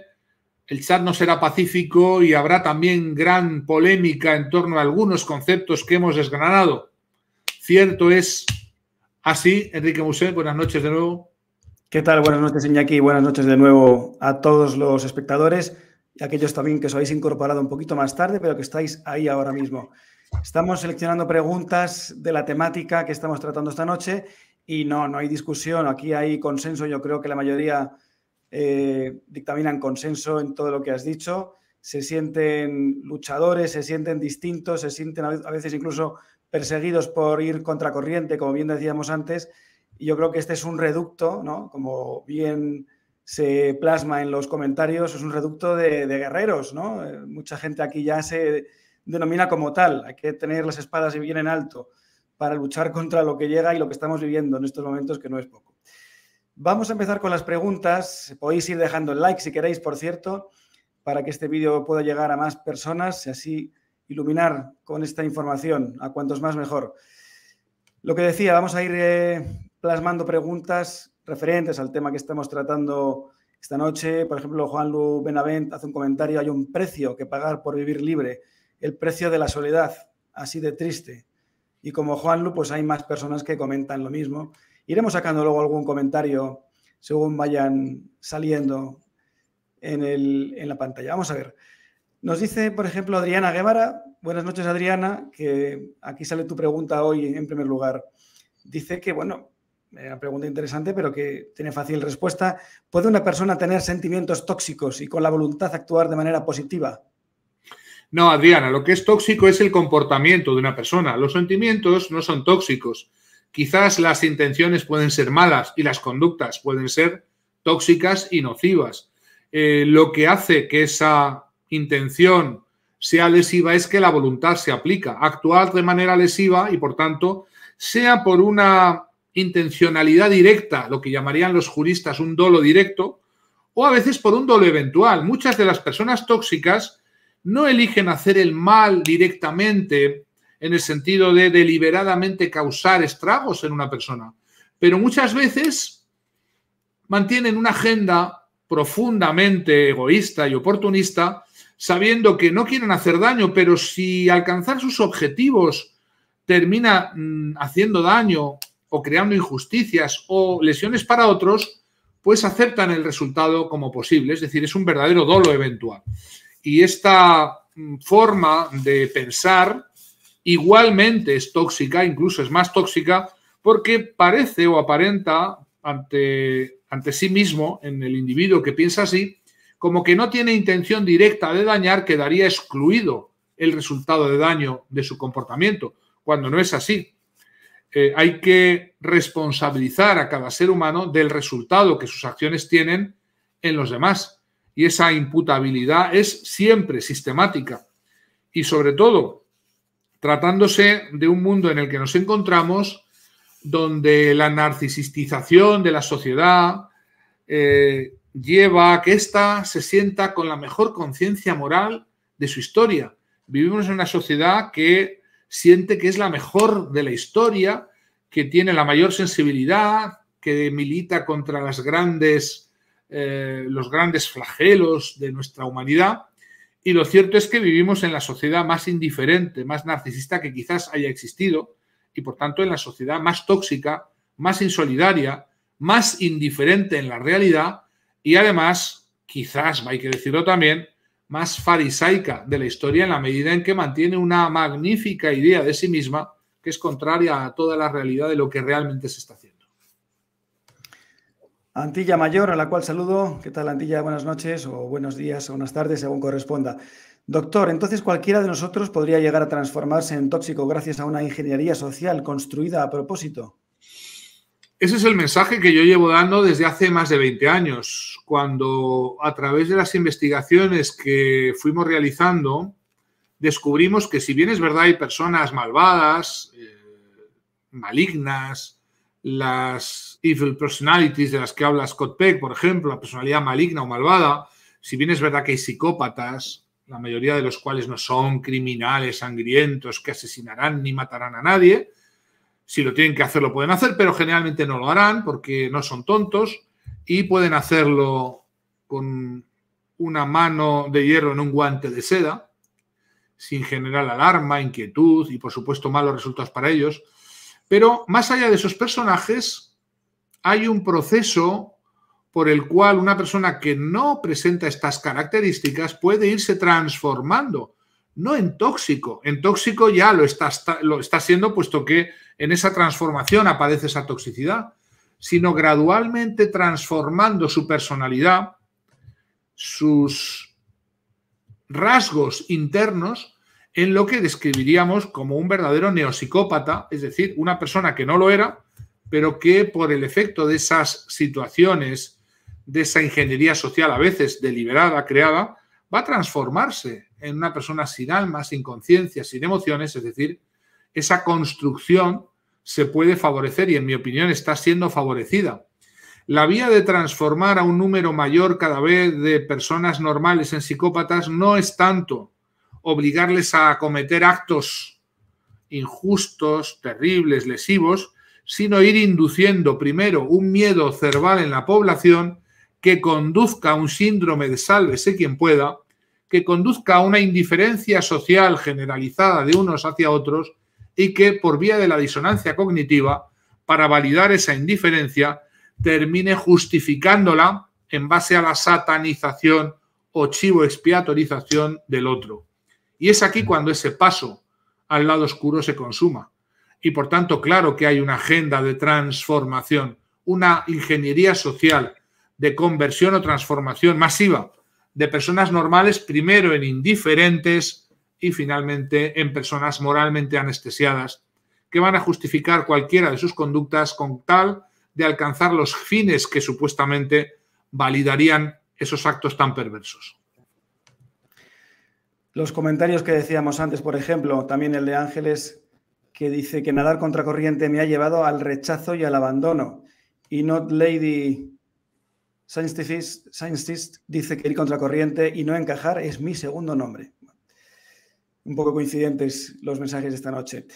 el chat no será pacífico y habrá también gran polémica en torno a algunos conceptos que hemos desgranado. Cierto es así, Enrique Musé, buenas noches de nuevo. ¿Qué tal? Buenas noches, Iñaki. Buenas noches de nuevo a todos los espectadores y aquellos también que os habéis incorporado un poquito más tarde, pero que estáis ahí ahora mismo. Estamos seleccionando preguntas de la temática que estamos tratando esta noche y no, no hay discusión, aquí hay consenso, yo creo que la mayoría eh, dictaminan consenso en todo lo que has dicho, se sienten luchadores, se sienten distintos, se sienten a veces incluso perseguidos por ir contracorriente, como bien decíamos antes, y yo creo que este es un reducto, Como bien se plasma en los comentarios, es un reducto de, guerreros, eh, Mucha gente aquí ya se denomina como tal, hay que tener las espadas bien en alto para luchar contra lo que llega y lo que estamos viviendo en estos momentos, que no es poco. Vamos a empezar con las preguntas. Podéis ir dejando el like si queréis, por cierto, para que este vídeo pueda llegar a más personas y así iluminar con esta información a cuantos más mejor. Lo que decía, vamos a ir eh, plasmando preguntas referentes al tema que estamos tratando esta noche. Por ejemplo, Juan Lu Benavent hace un comentario, hay un precio que pagar por vivir libre, el precio de la soledad, así de triste. Y como Juanlu, pues hay más personas que comentan lo mismo. Iremos sacando luego algún comentario según vayan saliendo en, en la pantalla. Vamos a ver. Nos dice, por ejemplo, Adriana Guevara. Buenas noches, Adriana, que aquí sale tu pregunta hoy en primer lugar. Dice que, bueno, eh, una pregunta interesante, pero que tiene fácil respuesta. ¿Puede una persona tener sentimientos tóxicos y con la voluntad actuar de manera positiva? No, Adriana, lo que es tóxico es el comportamiento de una persona. Los sentimientos no son tóxicos. Quizás las intenciones pueden ser malas y las conductas pueden ser tóxicas y nocivas. Eh, lo que hace que esa intención sea lesiva es que la voluntad se aplica. Actuar de manera lesiva y, por tanto, sea por una intencionalidad directa, lo que llamarían los juristas un dolo directo, o a veces por un dolo eventual. Muchas de las personas tóxicas no eligen hacer el mal directamente en el sentido de deliberadamente causar estragos en una persona, pero muchas veces mantienen una agenda profundamente egoísta y oportunista, sabiendo que no quieren hacer daño, pero si alcanzar sus objetivos termina mm, haciendo daño o creando injusticias o lesiones para otros, pues aceptan el resultado como posible, es decir, es un verdadero dolo eventual y esta mm, forma de pensar igualmente es tóxica, incluso es más tóxica, porque parece o aparenta ante, ante sí mismo, en el individuo que piensa así, como que no tiene intención directa de dañar, quedaría excluido el resultado de daño de su comportamiento, cuando no es así. Eh, hay que responsabilizar a cada ser humano del resultado que sus acciones tienen en los demás y esa imputabilidad es siempre sistemática. Y sobre todo, tratándose de un mundo en el que nos encontramos, donde la narcisistización de la sociedad eh, lleva a que ésta se sienta con la mejor conciencia moral de su historia. Vivimos en una sociedad que siente que es la mejor de la historia, que tiene la mayor sensibilidad, que milita contra las grandes eh, los grandes flagelos de nuestra humanidad. Y lo cierto es que vivimos en la sociedad más indiferente, más narcisista que quizás haya existido, y por tanto en la sociedad más tóxica, más insolidaria, más indiferente en la realidad y además, quizás, hay que decirlo también, más farisaica de la historia en la medida en que mantiene una magnífica idea de sí misma que es contraria a toda la realidad de lo que realmente se está haciendo. Antilla Mayor, a la cual saludo. ¿Qué tal, Antilla? Buenas noches o buenos días o buenas tardes, según corresponda. Doctor, entonces cualquiera de nosotros podría llegar a transformarse en tóxico gracias a una ingeniería social construida a propósito. Ese es el mensaje que yo llevo dando desde hace más de 20 años, cuando a través de las investigaciones que fuimos realizando, descubrimos que si bien es verdad hay personas malvadas, eh, malignas, las evil personalities de las que habla Scott Peck, por ejemplo, la personalidad maligna o malvada, si bien es verdad que hay psicópatas, la mayoría de los cuales no son criminales sangrientos que asesinarán ni matarán a nadie, si lo tienen que hacer lo pueden hacer, pero generalmente no lo harán porque no son tontos y pueden hacerlo con una mano de hierro en un guante de seda, sin generar alarma, inquietud y por supuesto malos resultados para ellos. Pero más allá de esos personajes, hay un proceso por el cual una persona que no presenta estas características puede irse transformando, no en tóxico. En tóxico ya lo está, lo está siendo, puesto que en esa transformación aparece esa toxicidad, sino gradualmente transformando su personalidad, sus rasgos internos, en lo que describiríamos como un verdadero neopsicópata, es decir, una persona que no lo era, pero que por el efecto de esas situaciones, de esa ingeniería social a veces deliberada, creada, va a transformarse en una persona sin alma, sin conciencia, sin emociones, es decir, esa construcción se puede favorecer y en mi opinión está siendo favorecida. La vía de transformar a un número mayor cada vez de personas normales en psicópatas no es tanto obligarles a cometer actos injustos, terribles, lesivos, sino ir induciendo primero un miedo cerval en la población que conduzca a un síndrome de sálvese quien pueda, que conduzca a una indiferencia social generalizada de unos hacia otros y que por vía de la disonancia cognitiva, para validar esa indiferencia, termine justificándola en base a la satanización o chivo expiatorización del otro. Y es aquí cuando ese paso al lado oscuro se consuma. Y por tanto, claro que hay una agenda de transformación, una ingeniería social de conversión o transformación masiva de personas normales, primero en indiferentes y finalmente en personas moralmente anestesiadas, que van a justificar cualquiera de sus conductas con tal de alcanzar los fines que supuestamente validarían esos actos tan perversos. Los comentarios que decíamos antes, por ejemplo, también el de Ángeles, que dice que nadar contracorriente me ha llevado al rechazo y al abandono. Y Not Lady Scientist dice que ir contracorriente y no encajar es mi segundo nombre. Un poco coincidentes los mensajes de esta noche.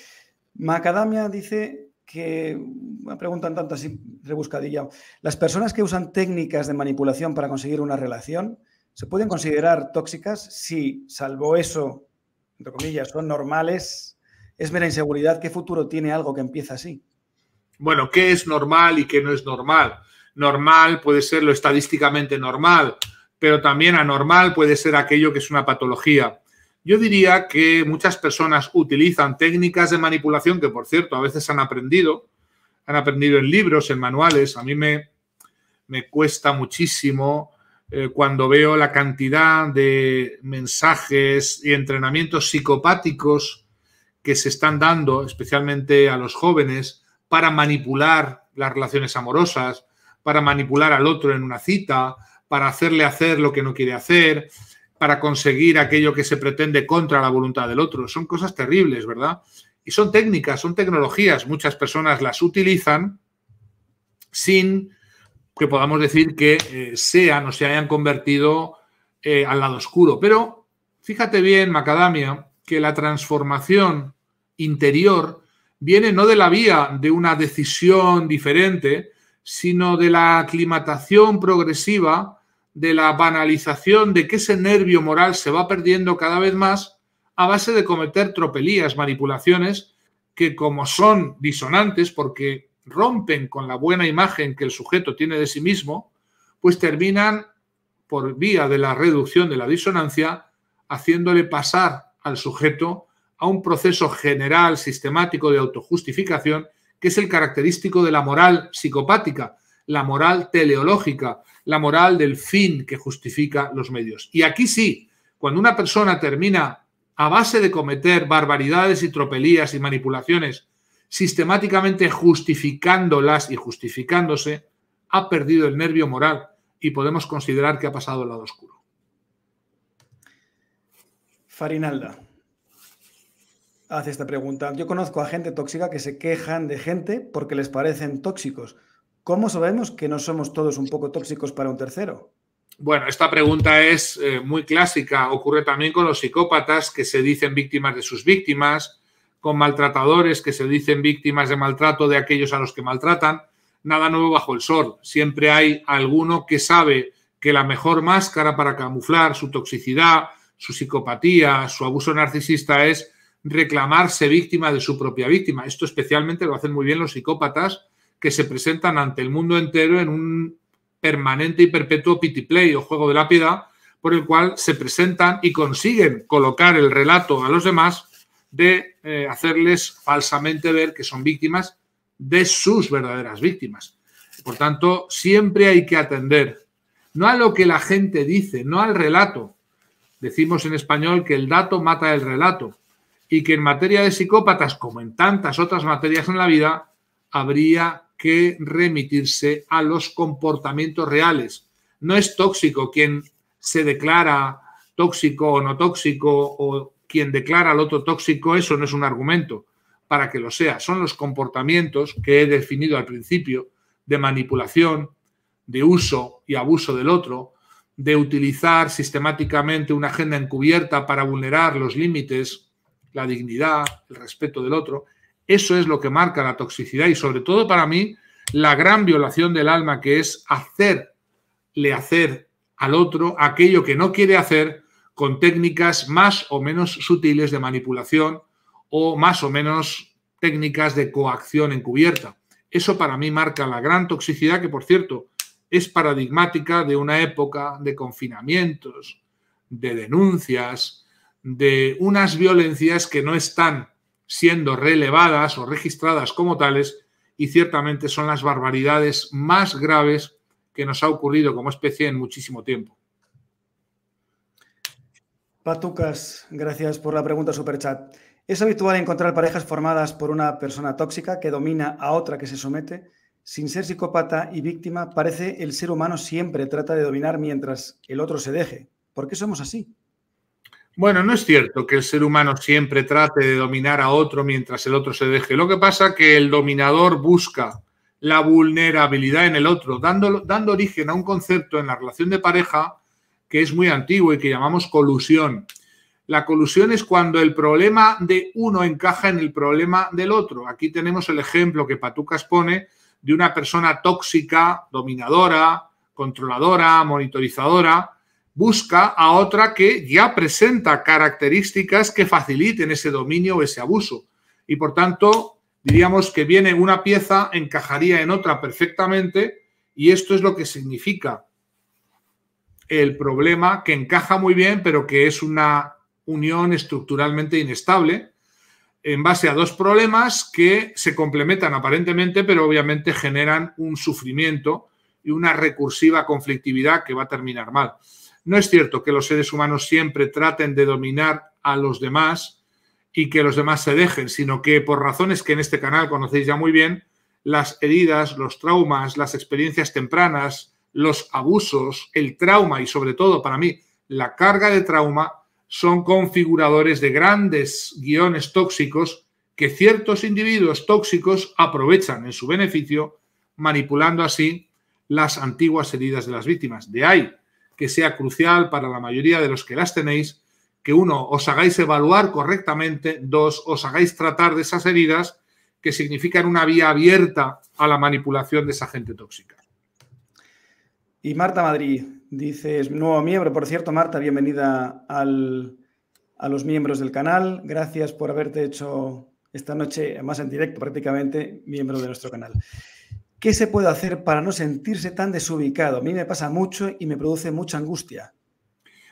Macadamia dice que, me preguntan tanto así rebuscadilla, las personas que usan técnicas de manipulación para conseguir una relación se pueden considerar tóxicas si, salvo eso, entre comillas, son normales, es mera inseguridad. ¿Qué futuro tiene algo que empieza así? Bueno, ¿qué es normal y qué no es normal? Normal puede ser lo estadísticamente normal, pero también anormal puede ser aquello que es una patología. Yo diría que muchas personas utilizan técnicas de manipulación que, por cierto, a veces han aprendido, han aprendido en libros, en manuales. A mí me, me cuesta muchísimo eh, cuando veo la cantidad de mensajes y entrenamientos psicopáticos que se están dando, especialmente a los jóvenes, para manipular las relaciones amorosas, para manipular al otro en una cita, para hacerle hacer lo que no quiere hacer, para conseguir aquello que se pretende contra la voluntad del otro. Son cosas terribles, ¿verdad? Y son técnicas, son tecnologías. Muchas personas las utilizan sin que podamos decir que eh, sean o se hayan convertido eh, al lado oscuro. Pero fíjate bien, Macadamia, que la transformación interior viene no de la vía de una decisión diferente, sino de la aclimatación progresiva, de la banalización de que ese nervio moral se va perdiendo cada vez más a base de cometer tropelías, manipulaciones, que como son disonantes, porque rompen con la buena imagen que el sujeto tiene de sí mismo, pues terminan, por vía de la reducción de la disonancia, haciéndole pasar al sujeto a un proceso general, sistemático de autojustificación, que es el característico de la moral psicopática, la moral teleológica, la moral del fin que justifica los medios. Y aquí sí, cuando una persona termina a base de cometer barbaridades y tropelías y manipulaciones sistemáticamente justificándolas y justificándose, ha perdido el nervio moral y podemos considerar que ha pasado el lado oscuro. Farinalda hace esta pregunta. Yo conozco a gente tóxica que se quejan de gente porque les parecen tóxicos. ¿Cómo sabemos que no somos todos un poco tóxicos para un tercero? Bueno, esta pregunta es eh, muy clásica. Ocurre también con los psicópatas que se dicen víctimas de sus víctimas, con maltratadores que se dicen víctimas de maltrato de aquellos a los que maltratan. Nada nuevo bajo el sol. Siempre hay alguno que sabe que la mejor máscara para camuflar su toxicidad, su psicopatía, su abuso narcisista es reclamarse víctima de su propia víctima. Esto especialmente lo hacen muy bien los psicópatas que se presentan ante el mundo entero en un permanente y perpetuo pity play o juego de la piedad por el cual se presentan y consiguen colocar el relato a los demás de eh, hacerles falsamente ver que son víctimas de sus verdaderas víctimas. Por tanto, siempre hay que atender, no a lo que la gente dice, no al relato. Decimos en español que el dato mata el relato y que en materia de psicópatas, como en tantas otras materias en la vida, habría que remitirse a los comportamientos reales. No es tóxico quien se declara tóxico o no tóxico o quien declara al otro tóxico, eso no es un argumento para que lo sea. Son los comportamientos que he definido al principio de manipulación, de uso y abuso del otro, de utilizar sistemáticamente una agenda encubierta para vulnerar los límites, la dignidad, el respeto del otro. Eso es lo que marca la toxicidad y sobre todo para mí la gran violación del alma que es hacerle hacer al otro aquello que no quiere hacer con técnicas más o menos sutiles de manipulación o más o menos técnicas de coacción encubierta. Eso para mí marca la gran toxicidad que, por cierto, es paradigmática de una época de confinamientos, de denuncias, de unas violencias que no están siendo relevadas o registradas como tales y ciertamente son las barbaridades más graves que nos ha ocurrido como especie en muchísimo tiempo. Batucas, gracias por la pregunta superchat. ¿Es habitual encontrar parejas formadas por una persona tóxica que domina a otra que se somete? Sin ser psicópata y víctima, parece el ser humano siempre trata de dominar mientras el otro se deje. ¿Por qué somos así? Bueno, no es cierto que el ser humano siempre trate de dominar a otro mientras el otro se deje. Lo que pasa es que el dominador busca la vulnerabilidad en el otro, dando origen a un concepto en la relación de pareja que es muy antiguo y que llamamos colusión. La colusión es cuando el problema de uno encaja en el problema del otro. Aquí tenemos el ejemplo que Patucas pone de una persona tóxica, dominadora, controladora, monitorizadora, busca a otra que ya presenta características que faciliten ese dominio o ese abuso. Y por tanto, diríamos que viene una pieza, encajaría en otra perfectamente y esto es lo que significa el problema que encaja muy bien, pero que es una unión estructuralmente inestable en base a dos problemas que se complementan aparentemente, pero obviamente generan un sufrimiento y una recursiva conflictividad que va a terminar mal. No es cierto que los seres humanos siempre traten de dominar a los demás y que los demás se dejen, sino que por razones que en este canal conocéis ya muy bien, las heridas, los traumas, las experiencias tempranas, los abusos, el trauma y sobre todo para mí la carga de trauma son configuradores de grandes guiones tóxicos que ciertos individuos tóxicos aprovechan en su beneficio, manipulando así las antiguas heridas de las víctimas. De ahí que sea crucial para la mayoría de los que las tenéis que uno, os hagáis evaluar correctamente, dos, os hagáis tratar de esas heridas que significan una vía abierta a la manipulación de esa gente tóxica. Y Marta Madrid, dices, nuevo miembro, por cierto, Marta, bienvenida a los miembros del canal. Gracias por haberte hecho esta noche, más en directo prácticamente, miembro de nuestro canal. ¿Qué se puede hacer para no sentirse tan desubicado? A mí me pasa mucho y me produce mucha angustia.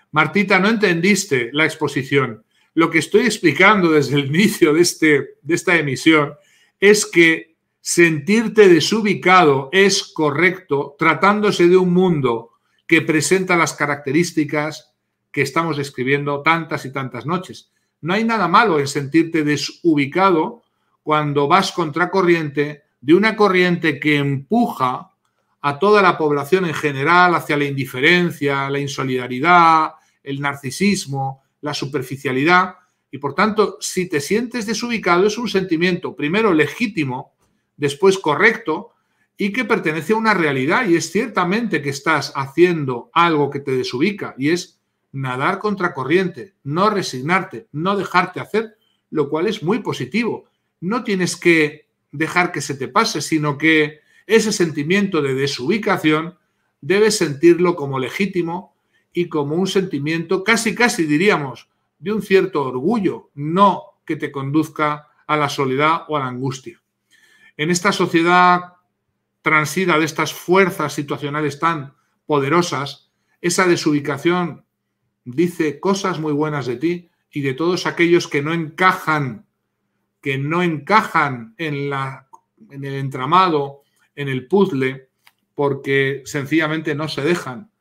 Martita, no entendiste la exposición. Lo que estoy explicando desde el inicio de, este, de esta emisión es que Sentirte desubicado es correcto tratándose de un mundo que presenta las características que estamos describiendo tantas y tantas noches. No hay nada malo en sentirte desubicado cuando vas contracorriente de una corriente que empuja a toda la población en general hacia la indiferencia, la insolidaridad, el narcisismo, la superficialidad. Y por tanto, si te sientes desubicado es un sentimiento, primero, legítimo, después correcto y que pertenece a una realidad y es ciertamente que estás haciendo algo que te desubica y es nadar contracorriente, no resignarte, no dejarte hacer, lo cual es muy positivo. No tienes que dejar que se te pase, sino que ese sentimiento de desubicación debes sentirlo como legítimo y como un sentimiento casi, casi diríamos, de un cierto orgullo, no que te conduzca a la soledad o a la angustia. En esta sociedad transida de estas fuerzas situacionales tan poderosas, esa desubicación dice cosas muy buenas de ti y de todos aquellos que no encajan, que no encajan en, la, en el entramado, en el puzzle, porque sencillamente no se dejan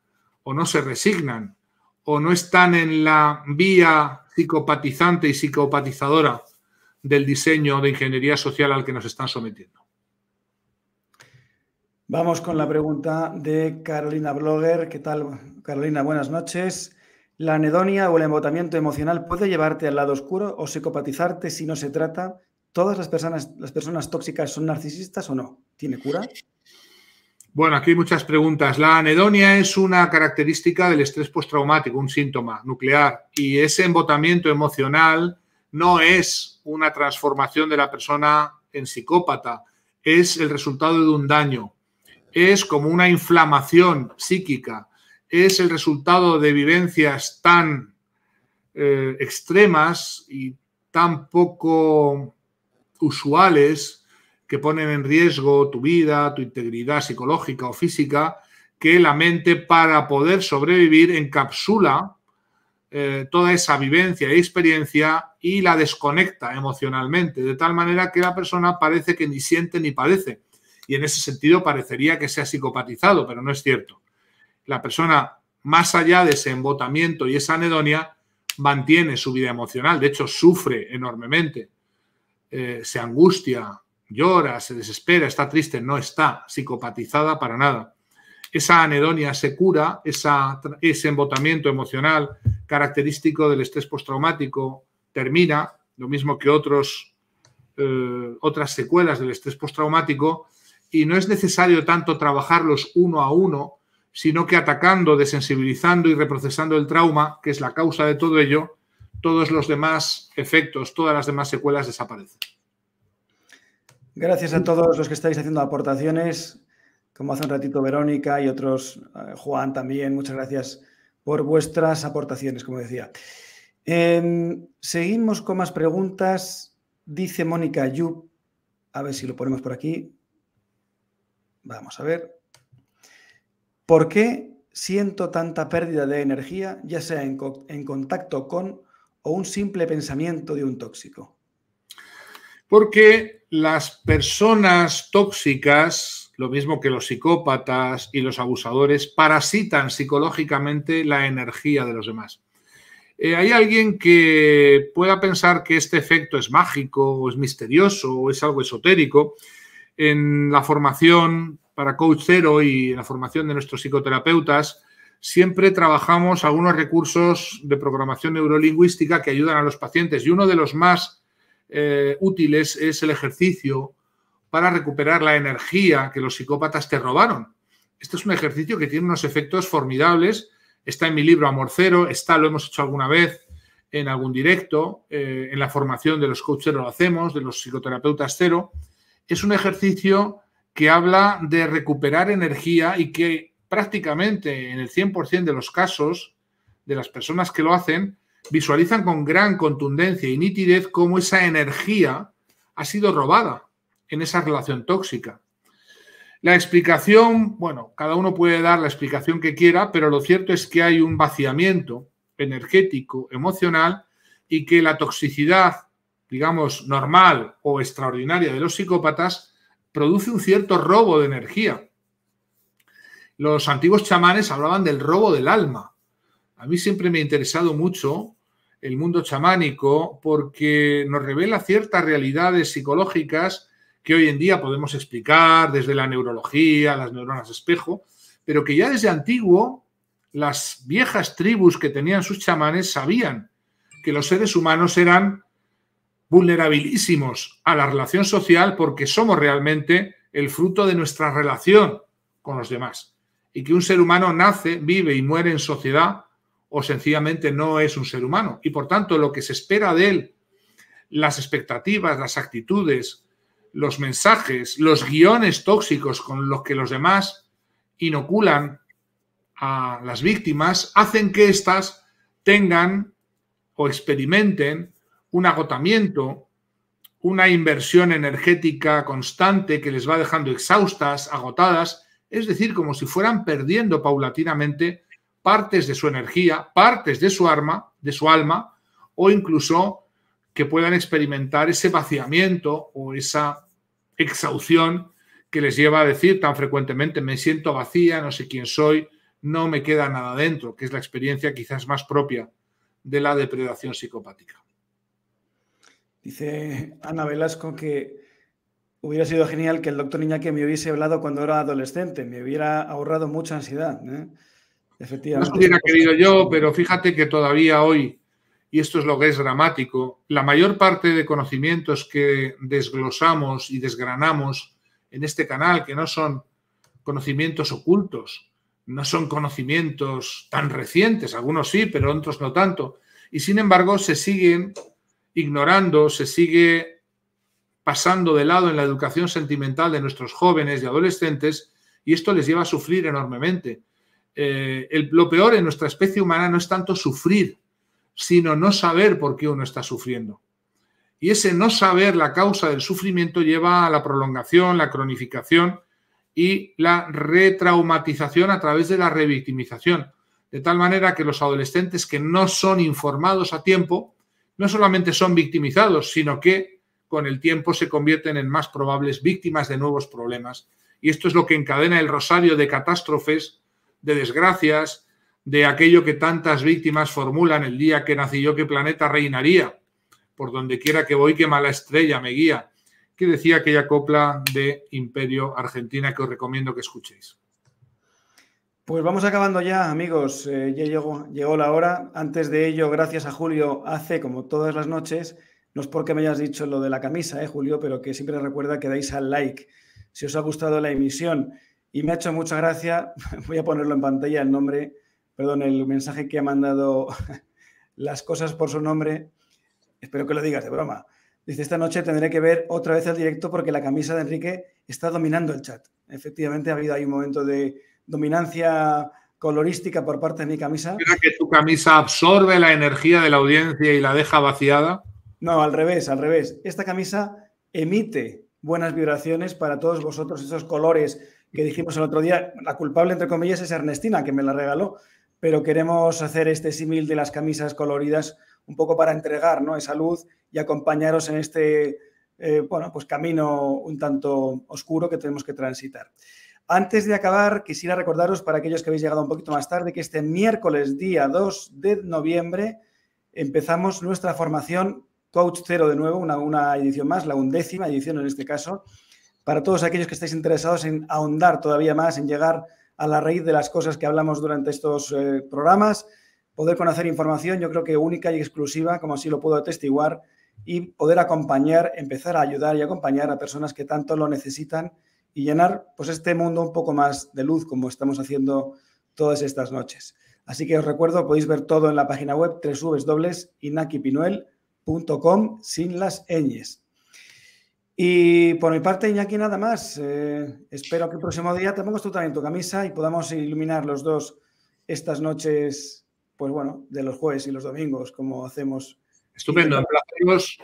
o no se resignan o no están en la vía psicopatizante y psicopatizadora del diseño de ingeniería social al que nos están sometiendo. Vamos con la pregunta de Carolina Blogger. ¿Qué tal, Carolina? Buenas noches. ¿La anedonia o el embotamiento emocional puede llevarte al lado oscuro o psicopatizarte si no se trata? ¿Todas las personas, las personas tóxicas son narcisistas o no? ¿Tiene cura? Bueno, aquí hay muchas preguntas. La anedonia es una característica del estrés postraumático, un síntoma nuclear, y ese embotamiento emocional no es una transformación de la persona en psicópata, es el resultado de un daño, es como una inflamación psíquica, es el resultado de vivencias tan eh, extremas y tan poco usuales que ponen en riesgo tu vida, tu integridad psicológica o física, que la mente para poder sobrevivir encapsula eh, toda esa vivencia y experiencia y la desconecta emocionalmente, de tal manera que la persona parece que ni siente ni padece. Y en ese sentido parecería que sea psicopatizado, pero no es cierto. La persona, más allá de ese embotamiento y esa anedonia, mantiene su vida emocional, de hecho sufre enormemente, eh, se angustia, llora, se desespera, está triste, no está psicopatizada para nada esa anedonia se cura, esa, ese embotamiento emocional característico del estrés postraumático termina, lo mismo que otros, eh, otras secuelas del estrés postraumático, y no es necesario tanto trabajarlos uno a uno, sino que atacando, desensibilizando y reprocesando el trauma, que es la causa de todo ello, todos los demás efectos, todas las demás secuelas desaparecen. Gracias a todos los que estáis haciendo aportaciones como hace un ratito Verónica y otros, eh, Juan también, muchas gracias por vuestras aportaciones, como decía. Em, seguimos con más preguntas. Dice Mónica Yu, a ver si lo ponemos por aquí. Vamos a ver. ¿Por qué siento tanta pérdida de energía, ya sea en contacto con o un simple pensamiento de un tóxico? Porque las personas tóxicas lo mismo que los psicópatas y los abusadores, parasitan psicológicamente la energía de los demás. Eh, hay alguien que pueda pensar que este efecto es mágico o es misterioso o es algo esotérico. En la formación para Coach Zero y en la formación de nuestros psicoterapeutas, siempre trabajamos algunos recursos de programación neurolingüística que ayudan a los pacientes y uno de los más eh, útiles es el ejercicio para recuperar la energía que los psicópatas te robaron. Este es un ejercicio que tiene unos efectos formidables. Está en mi libro Amor Cero, está, lo hemos hecho alguna vez en algún directo, eh, en la formación de los coaches lo hacemos, de los psicoterapeutas cero. Es un ejercicio que habla de recuperar energía y que prácticamente en el 100% de los casos de las personas que lo hacen, visualizan con gran contundencia y nitidez cómo esa energía ha sido robada en esa relación tóxica. La explicación, bueno, cada uno puede dar la explicación que quiera, pero lo cierto es que hay un vaciamiento energético, emocional, y que la toxicidad, digamos, normal o extraordinaria de los psicópatas produce un cierto robo de energía. Los antiguos chamanes hablaban del robo del alma. A mí siempre me ha interesado mucho el mundo chamánico porque nos revela ciertas realidades psicológicas que hoy en día podemos explicar desde la neurología, las neuronas espejo, pero que ya desde antiguo las viejas tribus que tenían sus chamanes sabían que los seres humanos eran vulnerabilísimos a la relación social porque somos realmente el fruto de nuestra relación con los demás. Y que un ser humano nace, vive y muere en sociedad o sencillamente no es un ser humano. Y por tanto, lo que se espera de él, las expectativas, las actitudes, los mensajes, los guiones tóxicos con los que los demás inoculan a las víctimas, hacen que éstas tengan o experimenten un agotamiento, una inversión energética constante que les va dejando exhaustas, agotadas, es decir, como si fueran perdiendo paulatinamente partes de su energía, partes de su arma, de su alma, o incluso que puedan experimentar ese vaciamiento o esa Exhausión que les lleva a decir tan frecuentemente me siento vacía, no sé quién soy, no me queda nada dentro, que es la experiencia quizás más propia de la depredación psicopática. Dice Ana Velasco que hubiera sido genial que el doctor Iñaki me hubiese hablado cuando era adolescente, me hubiera ahorrado mucha ansiedad. ¿eh? Efectivamente. No hubiera querido yo, pero fíjate que todavía hoy y esto es lo que es dramático, la mayor parte de conocimientos que desglosamos y desgranamos en este canal, que no son conocimientos ocultos, no son conocimientos tan recientes, algunos sí, pero otros no tanto, y sin embargo se siguen ignorando, se sigue pasando de lado en la educación sentimental de nuestros jóvenes y adolescentes, y esto les lleva a sufrir enormemente. Eh, lo peor en nuestra especie humana no es tanto sufrir, sino no saber por qué uno está sufriendo. Y ese no saber la causa del sufrimiento lleva a la prolongación, la cronificación y la retraumatización a través de la revictimización. De tal manera que los adolescentes que no son informados a tiempo, no solamente son victimizados, sino que con el tiempo se convierten en más probables víctimas de nuevos problemas. Y esto es lo que encadena el rosario de catástrofes, de desgracias, de aquello que tantas víctimas formulan el día que nací yo, qué planeta reinaría, por donde quiera que voy, qué mala estrella me guía, que decía aquella copla de Imperio Argentina que os recomiendo que escuchéis. Pues vamos acabando ya, amigos. Eh, ya llegó, llegó la hora. Antes de ello, gracias a Julio hace, como todas las noches, no es porque me hayas dicho lo de la camisa, eh, Julio, pero que siempre recuerda que dais al like si os ha gustado la emisión. Y me ha hecho mucha gracia, voy a ponerlo en pantalla el nombre perdón, el mensaje que ha mandado las cosas por su nombre, espero que lo digas de broma. Dice, esta noche tendré que ver otra vez el directo porque la camisa de Enrique está dominando el chat. Efectivamente, ha habido ahí un momento de dominancia colorística por parte de mi camisa. ¿Será que tu camisa absorbe la energía de la audiencia y la deja vaciada? No, al revés, al revés. Esta camisa emite buenas vibraciones para todos vosotros, esos colores que dijimos el otro día. La culpable, entre comillas, es Ernestina, que me la regaló pero queremos hacer este símil de las camisas coloridas un poco para entregar ¿no? esa luz y acompañaros en este eh, bueno, pues camino un tanto oscuro que tenemos que transitar. Antes de acabar, quisiera recordaros para aquellos que habéis llegado un poquito más tarde que este miércoles día 2 de noviembre empezamos nuestra formación Coach Cero de nuevo, una, una edición más, la undécima edición en este caso, para todos aquellos que estáis interesados en ahondar todavía más, en llegar a la raíz de las cosas que hablamos durante estos eh, programas, poder conocer información, yo creo que única y exclusiva, como así lo puedo atestiguar, y poder acompañar, empezar a ayudar y acompañar a personas que tanto lo necesitan y llenar pues este mundo un poco más de luz como estamos haciendo todas estas noches. Así que os recuerdo, podéis ver todo en la página web www.inakipinuel.com sin las ñes. Y por mi parte, Iñaki, nada más. Eh, espero que el próximo día te pongas tú también tu camisa y podamos iluminar los dos estas noches, pues bueno, de los jueves y los domingos, como hacemos. Estupendo. Emplazamos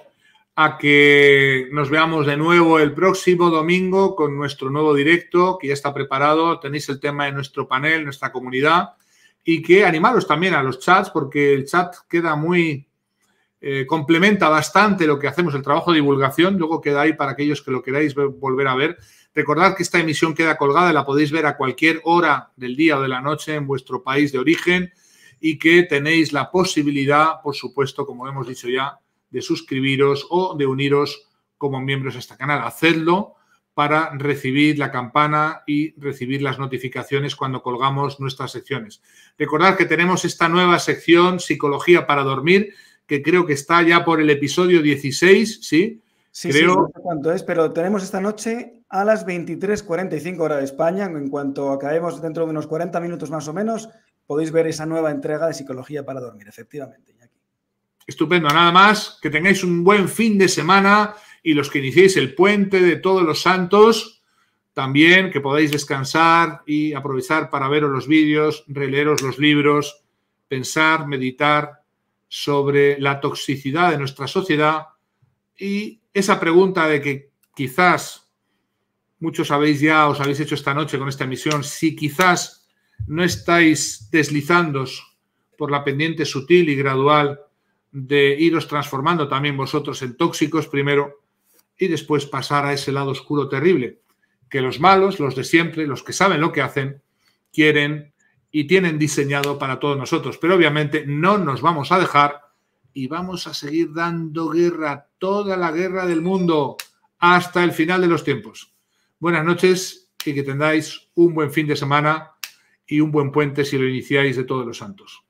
a que nos veamos de nuevo el próximo domingo con nuestro nuevo directo, que ya está preparado. Tenéis el tema en nuestro panel, nuestra comunidad. Y que animaros también a los chats, porque el chat queda muy eh, complementa bastante lo que hacemos, el trabajo de divulgación. Luego queda ahí para aquellos que lo queráis volver a ver. Recordad que esta emisión queda colgada, la podéis ver a cualquier hora del día o de la noche en vuestro país de origen y que tenéis la posibilidad, por supuesto, como hemos dicho ya, de suscribiros o de uniros como miembros a este canal. Hacedlo para recibir la campana y recibir las notificaciones cuando colgamos nuestras secciones. Recordad que tenemos esta nueva sección Psicología para Dormir que creo que está ya por el episodio 16, ¿sí? Sí, creo... no sé cuánto es, pero tenemos esta noche a las 23.45 hora de España. En cuanto acabemos dentro de unos 40 minutos más o menos, podéis ver esa nueva entrega de Psicología para Dormir, efectivamente. Estupendo, nada más. Que tengáis un buen fin de semana y los que iniciéis el puente de todos los santos, también que podáis descansar y aprovechar para veros los vídeos, releeros los libros, pensar, meditar sobre la toxicidad de nuestra sociedad y esa pregunta de que quizás muchos habéis ya, os habéis hecho esta noche con esta emisión, si quizás no estáis deslizándos por la pendiente sutil y gradual de iros transformando también vosotros en tóxicos primero y después pasar a ese lado oscuro terrible, que los malos, los de siempre, los que saben lo que hacen, quieren y tienen diseñado para todos nosotros. Pero obviamente no nos vamos a dejar y vamos a seguir dando guerra, toda la guerra del mundo, hasta el final de los tiempos. Buenas noches y que tengáis un buen fin de semana y un buen puente si lo iniciáis de todos los santos.